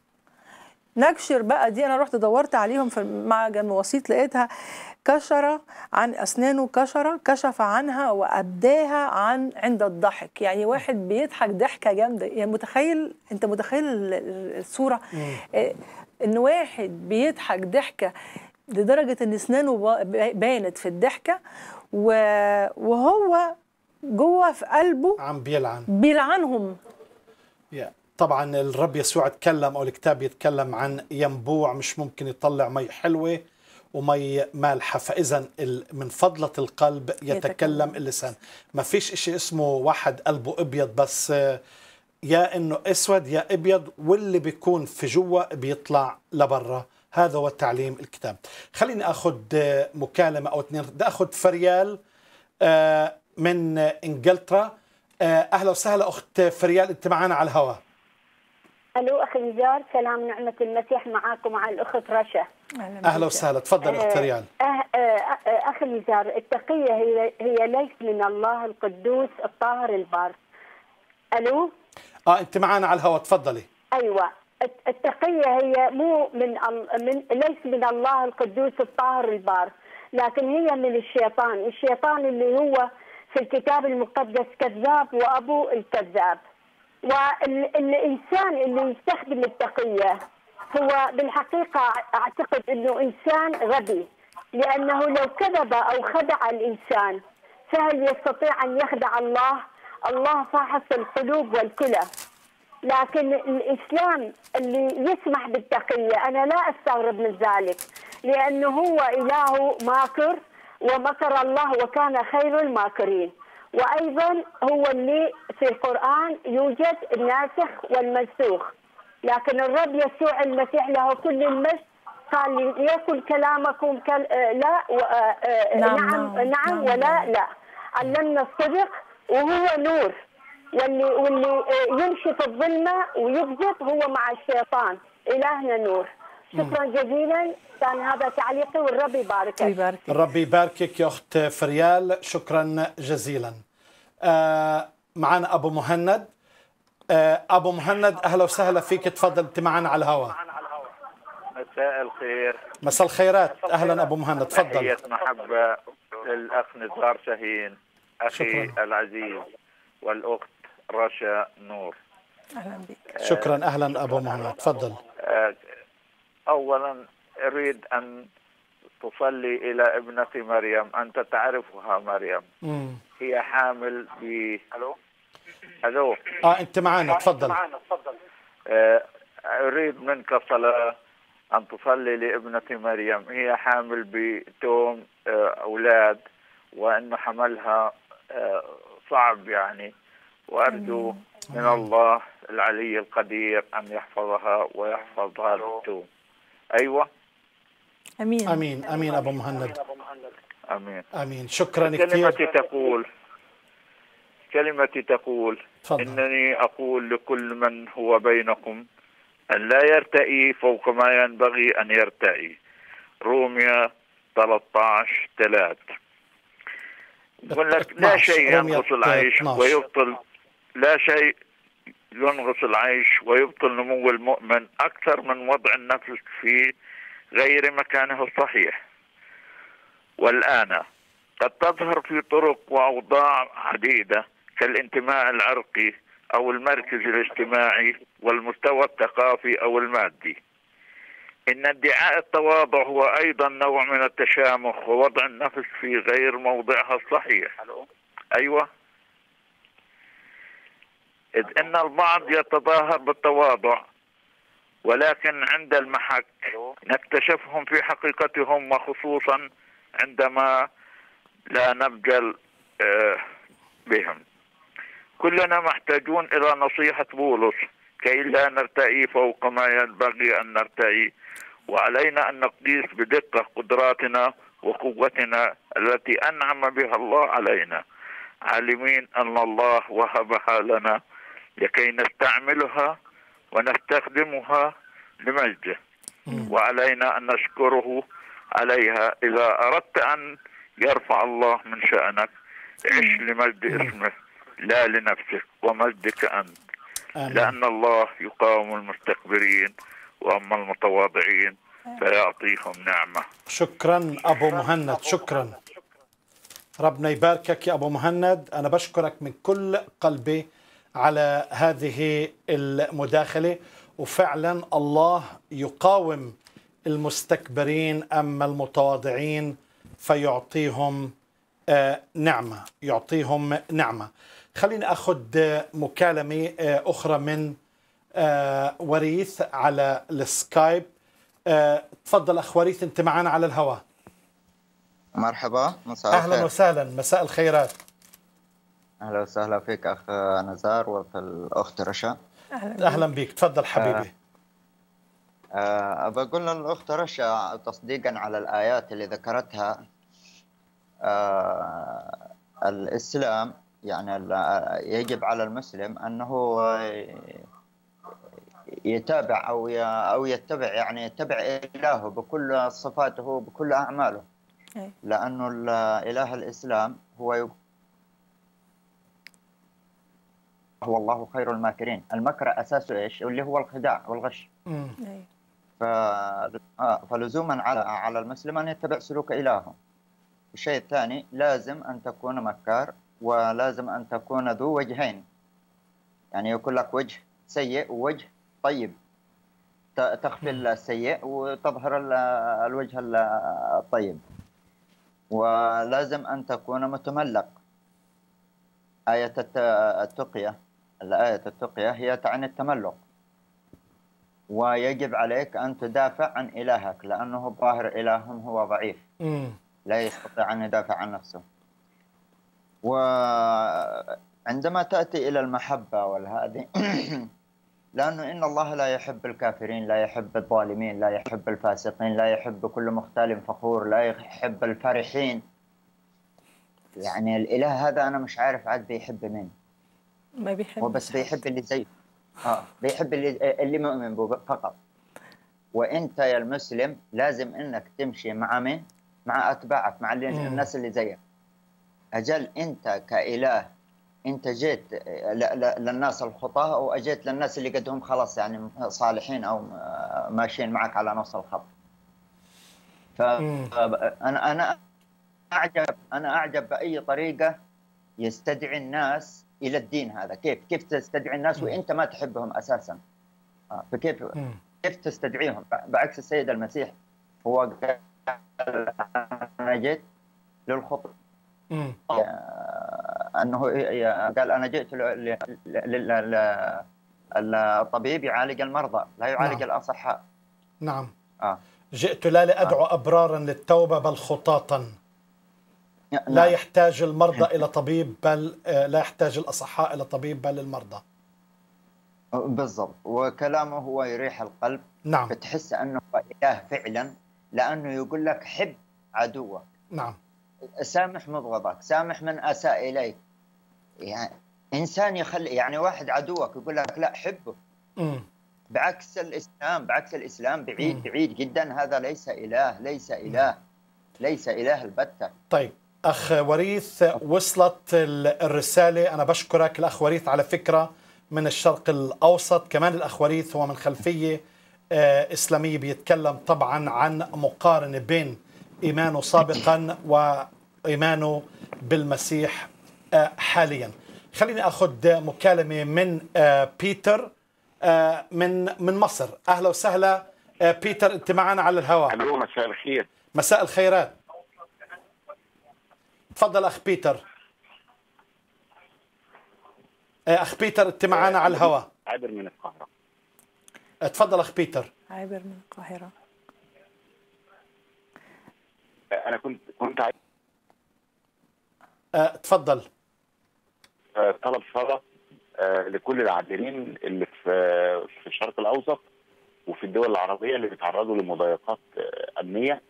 نكشر بقى دي أنا رحت دورت عليهم في معجم الوسيط لقيتها كشر عن أسنانه كشرة كشف عنها وأبداها عن عند الضحك يعني واحد بيضحك ضحكة جامدة يعني متخيل أنت متخيل الصورة إيه، إن واحد بيضحك ضحكة لدرجة إن أسنانه بانت في الضحكة وهو جوه في قلبه عم بيلعن بيلعنهم طبعا الرب يسوع اتكلم او الكتاب يتكلم عن ينبوع مش ممكن يطلع مي حلوه ومي مالحه فاذا من فضله القلب يتكلم اللسان ما فيش شيء اسمه واحد قلبه ابيض بس يا انه اسود يا ابيض واللي بيكون في جوا بيطلع لبرا هذا هو تعليم الكتاب خليني أخذ آه، مكالمة أو اثنين بدي أخذ فريال آه، من إنجلترا آه، أهلا وسهلا أخت فريال أنت معنا على الهواء الو اخي نزار سلام نعمه المسيح معاك ومع الاخت رشا اهلا وسهلا تفضل اخت فريال اخي نزار التقيه هي هي ليس من الله القدوس الطاهر البار الو اه انت معنا على الهواء تفضلي ايوه التقية هي مو من, من ليس من الله القدوس الطاهر البار لكن هي من الشيطان الشيطان اللي هو في الكتاب المقدس كذاب وأبو الكذاب والإنسان اللي يستخدم التقية هو بالحقيقة أعتقد أنه إنسان غبي لأنه لو كذب أو خدع الإنسان فهل يستطيع أن يخدع الله الله فاحص القلوب والكلى لكن الاسلام اللي يسمح بالتقيه انا لا استغرب من ذلك لانه هو اله ماكر ومكر الله وكان خير الماكرين وايضا هو اللي في القران يوجد الناسخ والمنسوخ لكن الرب يسوع المسيح له كل المجد قال ليكن كلامكم كل... آه، لا و... آه، آه، نعم،, نعم, نعم, نعم, نعم ولا نعم. لا علمنا الصدق وهو نور واللي واللي آه، يمشي في الظلمه ويضبط هو مع الشيطان الهنا نور شكرا جزيلا كان هذا تعليقي والرب يباركك يبارك الرب يباركك يا اخت فريال شكرا جزيلا آه معنا ابو مهند آه ابو مهند اهلا وسهلا فيك تفضل انت معنا على الهواء مساء الخير مساء الخيرات اهلا ابو مهند تفضل تحيه محبه للاخ نزار شاهين اخي شكرا. العزيز والاخت رشا نور اهلا بك آه، شكرا اهلا ابو مهند تفضل آه، اولا اريد ان تصلي الى ابنتي مريم انت تعرفها مريم مم. هي حامل ب الو الو اه انت معنا تفضل معنا تفضل آه، اريد منك صلاه ان تصلي لابنتي مريم هي حامل بتوم اولاد وان حملها صعب يعني وأرجو من الله العلي القدير أن يحفظها ويحفظ هذا الثوم أيوة أمين أمين أمين أبو مهند أمين أمين شكرا كثير كلمتي تقول كلمتي تقول فضل. إنني أقول لكل من هو بينكم أن لا يرتئي فوق ما ينبغي أن يرتئي روميا 13 3 يقول لك لا شيء ينقص العيش ويبطل لا شيء ينغص العيش ويبطل نمو المؤمن أكثر من وضع النفس في غير مكانه الصحيح والآن قد تظهر في طرق وأوضاع عديدة كالانتماء العرقي أو المركز الاجتماعي والمستوى الثقافي أو المادي إن ادعاء التواضع هو أيضا نوع من التشامخ ووضع النفس في غير موضعها الصحيح أيوة إذ أن البعض يتظاهر بالتواضع ولكن عند المحك نكتشفهم في حقيقتهم وخصوصا عندما لا نبجل آه، بهم كلنا محتاجون إلى نصيحة بولس كي لا نرتئي فوق ما ينبغي أن نرتئي وعلينا أن نقيس بدقة قدراتنا وقوتنا التي أنعم بها الله علينا عالمين أن الله وهبها لنا لكي نستعملها ونستخدمها لمجده وعلينا أن نشكره عليها إذا أردت أن يرفع الله من شأنك عش لمجد اسمه لا لنفسك ومجدك أنت لأن الله يقاوم المستكبرين وأما المتواضعين فيعطيهم نعمة شكرا أبو مهند شكرا ربنا يباركك يا أبو مهند أنا بشكرك من كل قلبي على هذه المداخله وفعلا الله يقاوم المستكبرين اما المتواضعين فيعطيهم آه، نعمه يعطيهم نعمه خليني اخذ مكالمه آه، اخرى من آه، وريث على السكايب تفضل اخ وريث انت معنا على الهواء مرحبا مساء اهلا وسهلا مساء الخيرات اهلا وسهلا فيك اخ نزار وفي الاخت رشا اهلا اهلا بك تفضل حبيبي أه أه بقول للاخت رشا تصديقا على الايات اللي ذكرتها أه الاسلام يعني آه، يجب على المسلم انه آه، يتابع او او يتبع يعني يتبع الهه بكل صفاته بكل اعماله لانه اله الاسلام هو هو الله خير الماكرين المكر اساسه ايش اللي هو الخداع والغش أيوة. ف... آه، فلزوما على على المسلم ان يتبع سلوك الهه الشيء الثاني لازم ان تكون مكار ولازم ان تكون ذو وجهين يعني يكون لك وجه سيء ووجه طيب تخفي السيء وتظهر الوجه الطيب ولازم أن تكون متملق آية التقية الآية التقية هي تعني التملق ويجب عليك أن تدافع عن إلهك لأنه الظاهر إلههم هو ضعيف لا يستطيع أن يدافع عن نفسه وعندما تأتي إلى المحبة والهذه لأنه إن الله لا يحب الكافرين لا يحب الظالمين لا يحب الفاسقين لا يحب كل مختال فخور لا يحب الفرحين يعني الإله هذا أنا مش عارف عاد بيحب مين ما بيحب هو بس بيحب اللي زيه اه بيحب اللي اللي مؤمن به فقط وانت يا المسلم لازم انك تمشي مع من؟ مع اتباعك مع اللي الناس اللي زيك اجل انت كاله انت جيت للناس الخطاه او اجيت للناس اللي قدهم خلاص يعني صالحين او ماشيين معك على نص الخط فانا انا اعجب انا اعجب باي طريقه يستدعي الناس الى الدين هذا كيف كيف تستدعي الناس وانت ما تحبهم اساسا آه، فكيف كيف تستدعيهم بعكس السيد المسيح هو قال انا جيت للخطب انه قال انا جئت للطبيب يعالج المرضى لا يعالج نعم. الاصحاء نعم آه. جئت لا لادعو آه. ابرارا للتوبه بل خطاطا لا يحتاج المرضى إلى طبيب بل آه، لا يحتاج الأصحاء إلى طبيب بل المرضى بالضبط وكلامه هو يريح القلب نعم بتحس أنه إله فعلا لأنه يقول لك حب عدوك نعم سامح مبغضك سامح من أساء إليك يعني إنسان يخلي يعني واحد عدوك يقول لك لا حبه امم بعكس الاسلام بعكس الاسلام بعيد بعيد جدا هذا ليس اله ليس اله نعم. ليس اله البته طيب أخ وريث وصلت الرسالة أنا بشكرك الأخ وريث على فكرة من الشرق الأوسط كمان الأخ وريث هو من خلفية آه، إسلامية بيتكلم طبعا عن مقارنة بين إيمانه سابقا وإيمانه بالمسيح آه، حاليا خليني أخذ مكالمة من آه، بيتر من من مصر أهلا وسهلا بيتر أنت معنا على الهواء مساء الخير مساء الخيرات تفضل اخ بيتر إيه، اخ بيتر انت معانا على الهواء عابر من القاهره تفضل اخ بيتر عابر من القاهره إيه، انا كنت كنت عايز إيه، تفضل طلب صلاه لكل العابرين اللي في في الشرق الاوسط وفي الدول العربيه اللي بيتعرضوا لمضايقات امنيه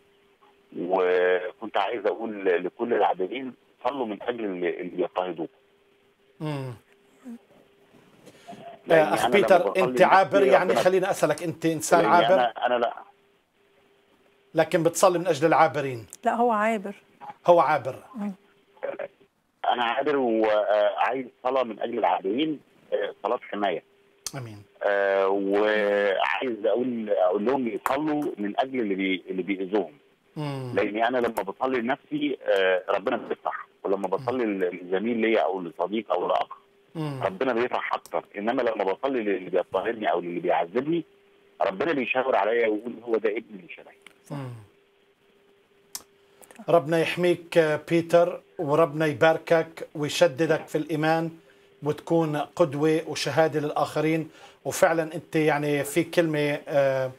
وكنت عايز اقول لكل العابرين صلوا من اجل اللي يضطهدوكم. امم اخ بيتر انت عابر يعني خليني اسالك انت انسان عابر؟ انا انا لا لكن بتصلي من اجل العابرين لا هو عابر هو عابر مم. انا عابر وعايز صلاه من اجل العابرين آه، صلاه حمايه امين آه وعايز اقول اقول لهم يصلوا من اجل اللي بي اللي بيأذوهم لاني انا لما بصلي لنفسي آه، ربنا بيفتح ولما بصلي للزميل ليا او للصديق او لاخ ربنا بيفرح اكتر انما لما بصلي للي بيضطهدني او للي بيعذبني ربنا بيشاور عليا ويقول هو ده ابني اللي شبهي ربنا يحميك آه، بيتر وربنا يباركك ويشددك في الايمان وتكون قدوه وشهاده للاخرين وفعلا انت يعني في كلمه آه،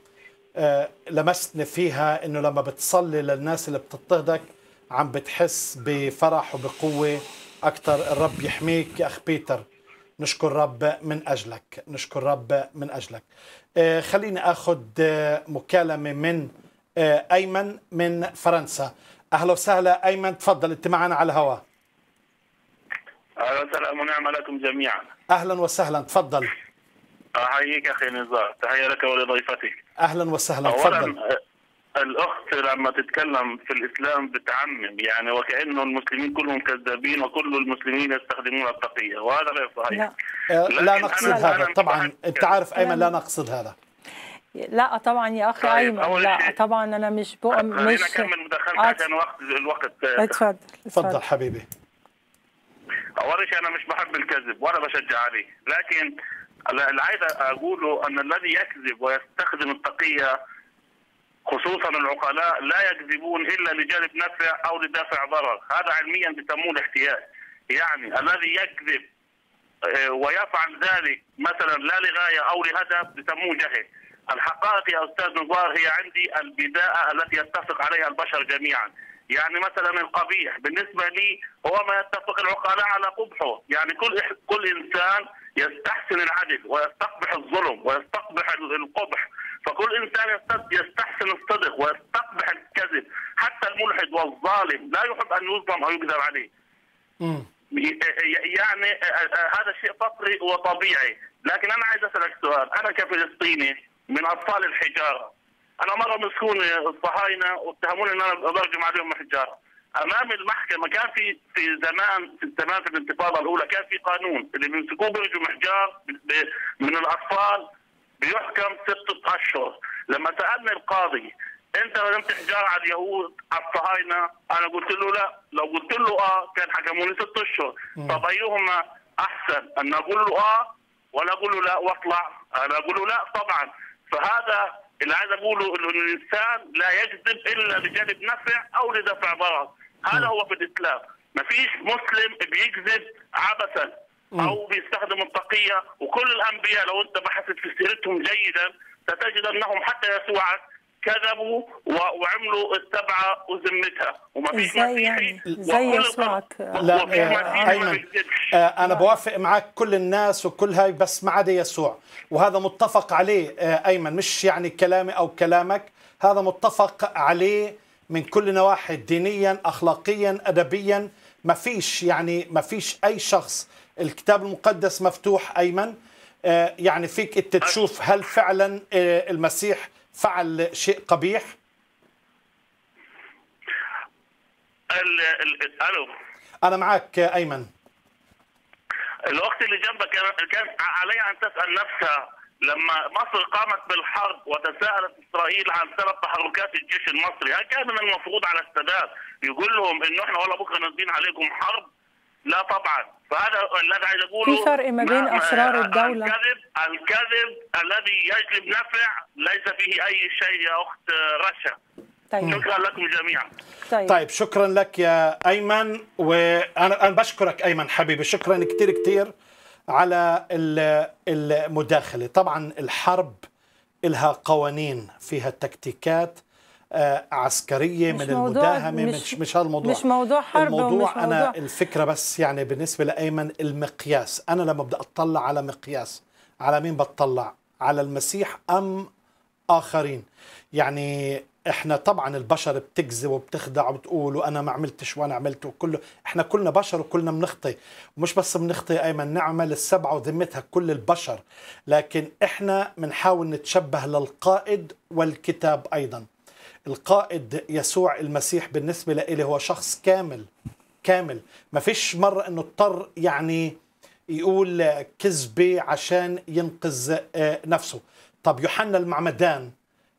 آه، لمستني فيها انه لما بتصلي للناس اللي بتضطهدك عم بتحس بفرح وبقوه اكثر الرب يحميك يا اخ بيتر نشكر رب من اجلك نشكر رب من اجلك آه، خليني اخذ آه، مكالمه من ايمن من فرنسا اهلا وسهلا ايمن تفضل انت معنا على الهواء اهلا وسهلا ونعم لكم جميعا اهلا وسهلا تفضل احييك اخي نزار تحيه لك ولضيفتك اهلا وسهلا تفضل الاخت لما تتكلم في الاسلام بتعمم يعني وكانه المسلمين كلهم كذابين وكل المسلمين يستخدمون التقيه وهذا غير صحيح لا, آه، لا نقصد هذا أنا طبعا انت عارف ايمن لا نقصد هذا لا طبعا يا اخي طيب ايمن لا طبعا انا مش بقى مش اكمل مداخلتي عشان وقت الوقت اتفضل اتفضل حبيبي اول شيء انا مش بحب الكذب ولا بشجع عليه لكن عايز اقوله ان الذي يكذب ويستخدم التقيه خصوصا العقلاء لا يكذبون الا لجلب نفع او لدافع ضرر، هذا علميا بيسموه الاحتيال. يعني الذي يكذب آه، ويفعل ذلك مثلا لا لغايه او لهدف بيسموه جهل. الحقائق يا استاذ نزار هي عندي البداءه التي يتفق عليها البشر جميعا. يعني مثلا القبيح بالنسبه لي هو ما يتفق العقلاء على قبحه يعني كل كل انسان يستحسن العدل ويستقبح الظلم ويستقبح القبح فكل انسان يستحسن الصدق ويستقبح الكذب حتى الملحد والظالم لا يحب ان يظلم او يكذب عليه يعني هذا شيء فطري وطبيعي لكن انا عايز اسالك سؤال انا كفلسطيني من اطفال الحجاره انا مره مسكوني الصهاينه واتهموني ان انا برجم عليهم حجاره امام المحكمه كان في في زمان في زمان في الانتفاضه الاولى كان في قانون اللي بيمسكوه بيرجم حجار من الاطفال بيحكم سته اشهر لما سالني القاضي انت رجمت حجار على اليهود على الصهاينه انا قلت له لا لو قلت له اه كان حكموني ست اشهر طب ايهما احسن ان اقول له اه ولا اقول له لا واطلع انا اقول له لا طبعا فهذا اللي عايز اقوله انه الانسان لا يكذب الا لجلب نفع او لدفع ضرر هذا هو في الاسلام ما فيش مسلم بيكذب عبثا او بيستخدم التقيه وكل الانبياء لو انت بحثت في سيرتهم جيدا ستجد انهم حتى يسوع كذبوا وعملوا السبعه وذمتها وما فيش مسيحي زي يسوعك لا آه، ايمن آه، انا بوافق معك كل الناس وكل هاي بس ما عدا يسوع وهذا متفق عليه آه، ايمن مش يعني كلامي او كلامك هذا متفق عليه من كل نواحي دينيا اخلاقيا ادبيا ما فيش يعني ما فيش اي شخص الكتاب المقدس مفتوح ايمن يعني فيك انت تشوف هل فعلا المسيح فعل شيء قبيح؟ الو انا معك ايمن الاخت اللي جنبك كان عليها ان تسال نفسها لما مصر قامت بالحرب وتساءلت اسرائيل عن سبب تحركات الجيش المصري، هل كان من المفروض على السادات يقول لهم انه احنا ولا بكره نازلين عليكم حرب؟ لا طبعا، فهذا الذي عايز اقوله في فرق ما بين اسرار الدوله الكذب الكذب الذي يجلب نفع ليس فيه اي شيء يا اخت رشا طيب. شكرا لكم جميعا طيب. طيب شكرا لك يا ايمن وانا بشكرك ايمن حبيبي شكرا كثير كثير على المداخله طبعا الحرب لها قوانين فيها تكتيكات آه، عسكريه من المداهمه مش, مش مش هالموضوع مش موضوع حرب الموضوع ومش انا موضوع. الفكره بس يعني بالنسبه لايمن المقياس انا لما بدي اطلع على مقياس على مين بتطلع على المسيح ام اخرين يعني احنا طبعا البشر بتكذب وبتخدع وبتقول وانا ما عملتش وانا عملت وكله احنا كلنا بشر وكلنا بنخطي ومش بس بنخطي ايمن نعمل السبعه وذمتها كل البشر لكن احنا بنحاول نتشبه للقائد والكتاب ايضا القائد يسوع المسيح بالنسبة لإلي هو شخص كامل كامل ما فيش مرة أنه اضطر يعني يقول كذبة عشان ينقذ آه، نفسه طب يوحنا المعمدان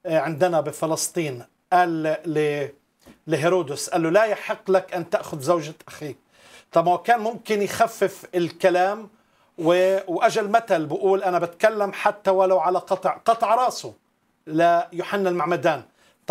آه، عندنا بفلسطين قال لهيرودس قال له لا يحق لك أن تأخذ زوجة أخيك طب هو كان ممكن يخفف الكلام و... وأجل مثل بقول أنا بتكلم حتى ولو على قطع قطع راسه ليوحنا المعمدان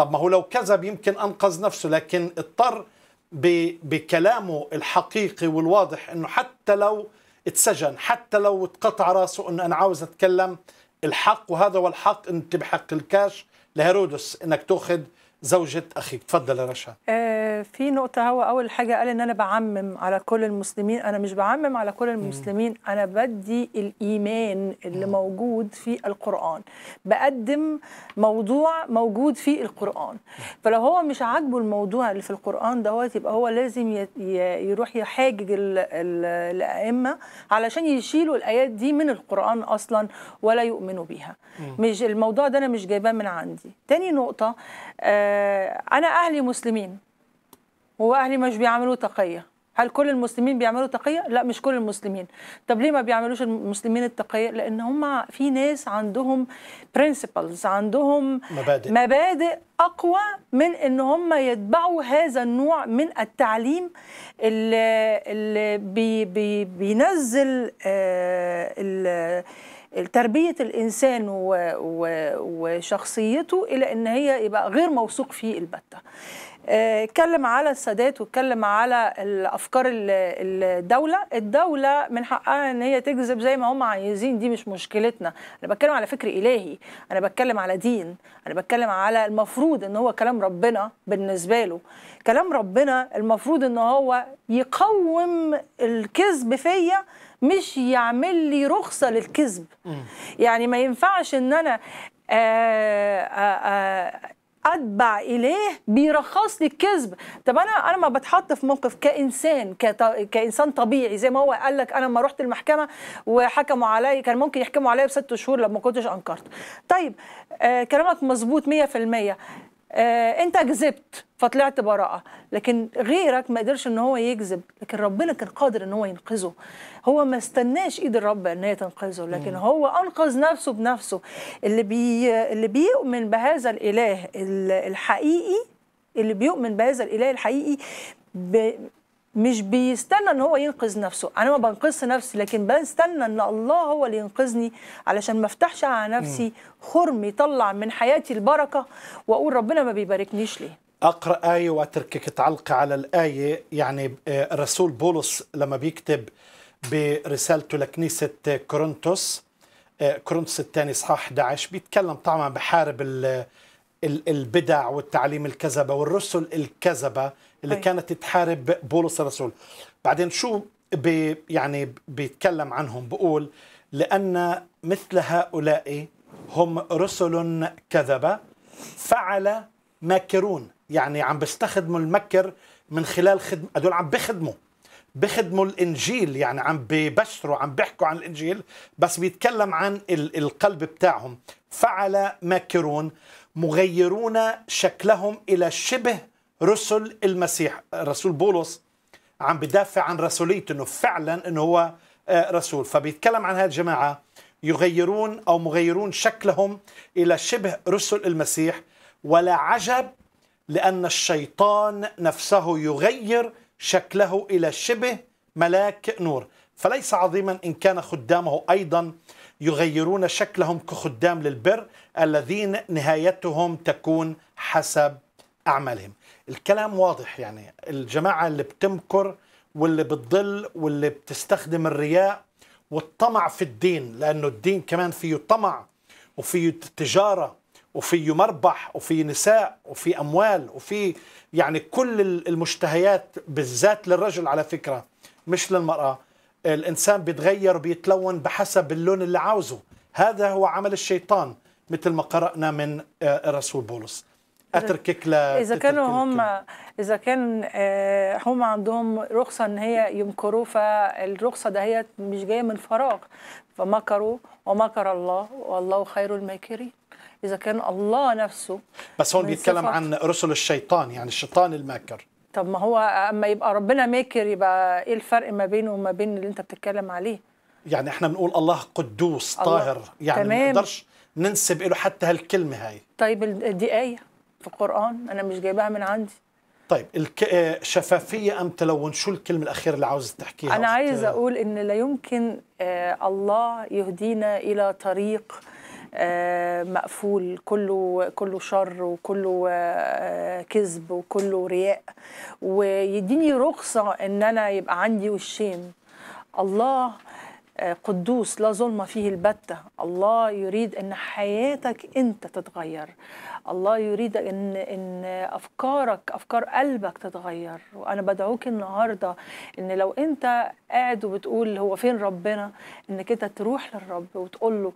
طب ما هو لو كذب يمكن أنقذ نفسه لكن اضطر بكلامه الحقيقي والواضح أنه حتى لو اتسجن حتى لو اتقطع راسه أنه أنا عاوز أتكلم الحق وهذا هو الحق أنت بحق الكاش لهيرودس أنك تأخذ زوجة أخي تفضل يا رشا آه في نقطة هو أول حاجة قال إن أنا بعمم على كل المسلمين أنا مش بعمم على كل المسلمين مم. أنا بدي الإيمان اللي مم. موجود في القرآن بقدم موضوع موجود في القرآن مم. فلو هو مش عاجبه الموضوع اللي في القرآن دوت يبقى هو لازم يروح يحاجج الأئمة علشان يشيلوا الآيات دي من القرآن أصلا ولا يؤمنوا بيها مم. مش الموضوع ده أنا مش جايباه من عندي تاني نقطة آه آه، انا اهلي مسلمين واهلي مش بيعملوا تقيه هل كل المسلمين بيعملوا تقية؟ لا مش كل المسلمين طب ليه ما بيعملوش المسلمين التقية؟ لأن هم في ناس عندهم برنسبلز عندهم مبادئ, مبادئ أقوى من أن هم يتبعوا هذا النوع من التعليم اللي بي بي بينزل آه تربيه الانسان وشخصيته الى ان هي يبقى غير موثوق فيه البته آه، اتكلم على السادات واتكلم على الافكار الدوله الدوله من حقها ان هي تجذب زي ما هم عايزين دي مش مشكلتنا انا بتكلم على فكر الهي انا بتكلم على دين انا بتكلم على المفروض ان هو كلام ربنا بالنسبه له كلام ربنا المفروض ان هو يقوم الكذب فيا مش يعمل لي رخصه للكذب يعني ما ينفعش ان انا آآ آه، آآ آه، آه، اتبع اليه بيرخص لي الكذب طب انا انا ما بتحط في موقف كانسان كط... كانسان طبيعي زي ما هو قال لك انا لما رحت المحكمه وحكموا علي كان ممكن يحكموا علي بست شهور لما كنتش انكرت طيب آه كلامك مظبوط 100% آه انت كذبت فطلعت براءه لكن غيرك ما قدرش ان هو يكذب لكن ربنا كان قادر ان هو ينقذه هو ما استناش ايد الرب ان هي تنقذه لكن مم. هو انقذ نفسه بنفسه اللي بي اللي بيؤمن بهذا الاله الحقيقي اللي بيؤمن بهذا الاله الحقيقي مش بيستنى ان هو ينقذ نفسه انا ما بنقذش نفسي لكن بستنى ان الله هو اللي ينقذني علشان ما افتحش على نفسي خرم يطلع من حياتي البركه واقول ربنا ما بيباركنيش ليه اقرا ايه واتركك تعلق على الايه يعني آه، الرسول بولس لما بيكتب برسالته لكنيسه كورنثوس آه، كورنثوس الثاني اصحاح 11 بيتكلم طبعا بحارب البدع والتعليم الكذبه والرسل الكذبه اللي أي. طيب. كانت تحارب بولس الرسول بعدين شو بي يعني بيتكلم عنهم بقول لأن مثل هؤلاء هم رسل كذبة فعل ماكرون يعني عم بيستخدموا المكر من خلال خدمة هدول عم بيخدموا بيخدموا الانجيل يعني عم ببشروا عم بيحكوا عن الانجيل بس بيتكلم عن القلب بتاعهم فعل ماكرون مغيرون شكلهم الى شبه رسل المسيح الرسول بولس عم بدافع عن رسوليته انه فعلا انه هو آه، رسول فبيتكلم عن هالجماعه يغيرون او مغيرون شكلهم الى شبه رسل المسيح ولا عجب لان الشيطان نفسه يغير شكله الى شبه ملاك نور فليس عظيما ان كان خدامه ايضا يغيرون شكلهم كخدام للبر الذين نهايتهم تكون حسب اعمالهم الكلام واضح يعني الجماعه اللي بتمكر واللي بتضل واللي بتستخدم الرياء والطمع في الدين لانه الدين كمان فيه طمع وفيه تجاره وفيه مربح وفيه نساء وفيه اموال وفيه يعني كل المشتهيات بالذات للرجل على فكره مش للمراه الانسان بيتغير بيتلون بحسب اللون اللي عاوزه هذا هو عمل الشيطان مثل ما قرانا من آه، الرسول بولس اتركك لا اذا كانوا هم اذا كان آه، هم عندهم رخصه ان هي يمكروا فالرخصه دهيت مش جايه من فراغ فمكروا ومكر الله والله خير الماكرين اذا كان الله نفسه بس هون بيتكلم عن رسل الشيطان يعني الشيطان الماكر طب ما هو اما يبقى ربنا ماكر يبقى ايه الفرق ما بينه وما بين اللي انت بتتكلم عليه يعني احنا بنقول الله قدوس الله. طاهر يعني ما نقدرش ننسب له حتى هالكلمه هاي طيب دي ايه في القرآن أنا مش جايبها من عندي طيب الك... شفافية أم تلون شو الكلمة الأخيرة اللي عاوز تحكيها أنا عايز أقول إن لا يمكن آه، الله يهدينا إلى طريق آه، مقفول كله كله شر وكله آه، كذب وكله رياء ويديني رخصة إن أنا يبقى عندي وشين الله قدوس لا ظلم فيه البتة الله يريد أن حياتك أنت تتغير الله يريد ان ان افكارك افكار قلبك تتغير وانا بدعوك النهارده ان لو انت قاعد وبتقول هو فين ربنا انك انت تروح للرب وتقول له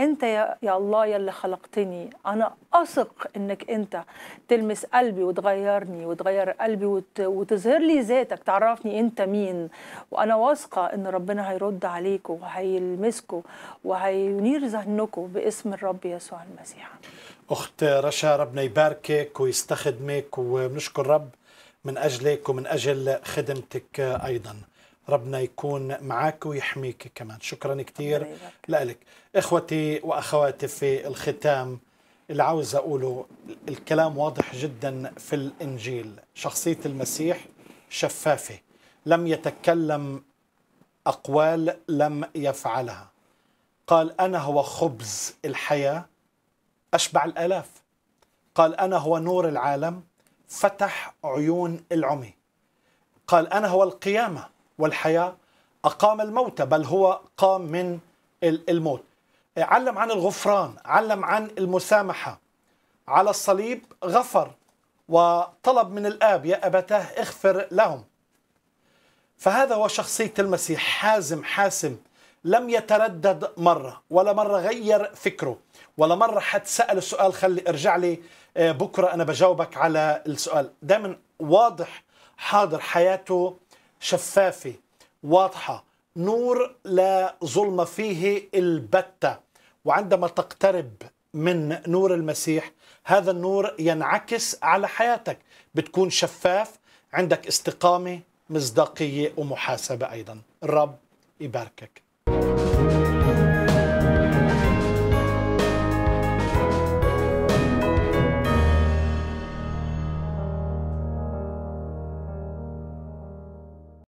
انت يا, يا الله يا اللي خلقتني انا اثق انك انت تلمس قلبي وتغيرني وتغير قلبي وت... وتظهر لي ذاتك تعرفني انت مين وانا واثقه ان ربنا هيرد عليكم وهيلمسكم وهينير ذهنكم باسم الرب يسوع المسيح أخت رشا ربنا يباركك ويستخدمك وبنشكر رب من أجلك ومن أجل خدمتك أيضا ربنا يكون معك ويحميك كمان شكرا كثير لك إخوتي وأخواتي في الختام اللي عاوز أقوله الكلام واضح جدا في الإنجيل شخصية المسيح شفافة لم يتكلم أقوال لم يفعلها قال أنا هو خبز الحياة أشبع الآلاف قال أنا هو نور العالم فتح عيون العمي قال أنا هو القيامة والحياة أقام الموتى بل هو قام من الموت علم عن الغفران علم عن المسامحة على الصليب غفر وطلب من الآب يا أبتاه اغفر لهم فهذا هو شخصية المسيح حازم حاسم لم يتردد مرة ولا مرة غير فكره ولا مرة حد سأل السؤال خلي ارجع لي آه، بكرة أنا بجاوبك على السؤال دائما واضح حاضر حياته شفافة واضحة نور لا ظلم فيه البتة وعندما تقترب من نور المسيح هذا النور ينعكس على حياتك بتكون شفاف عندك استقامة مصداقية ومحاسبة أيضا الرب يباركك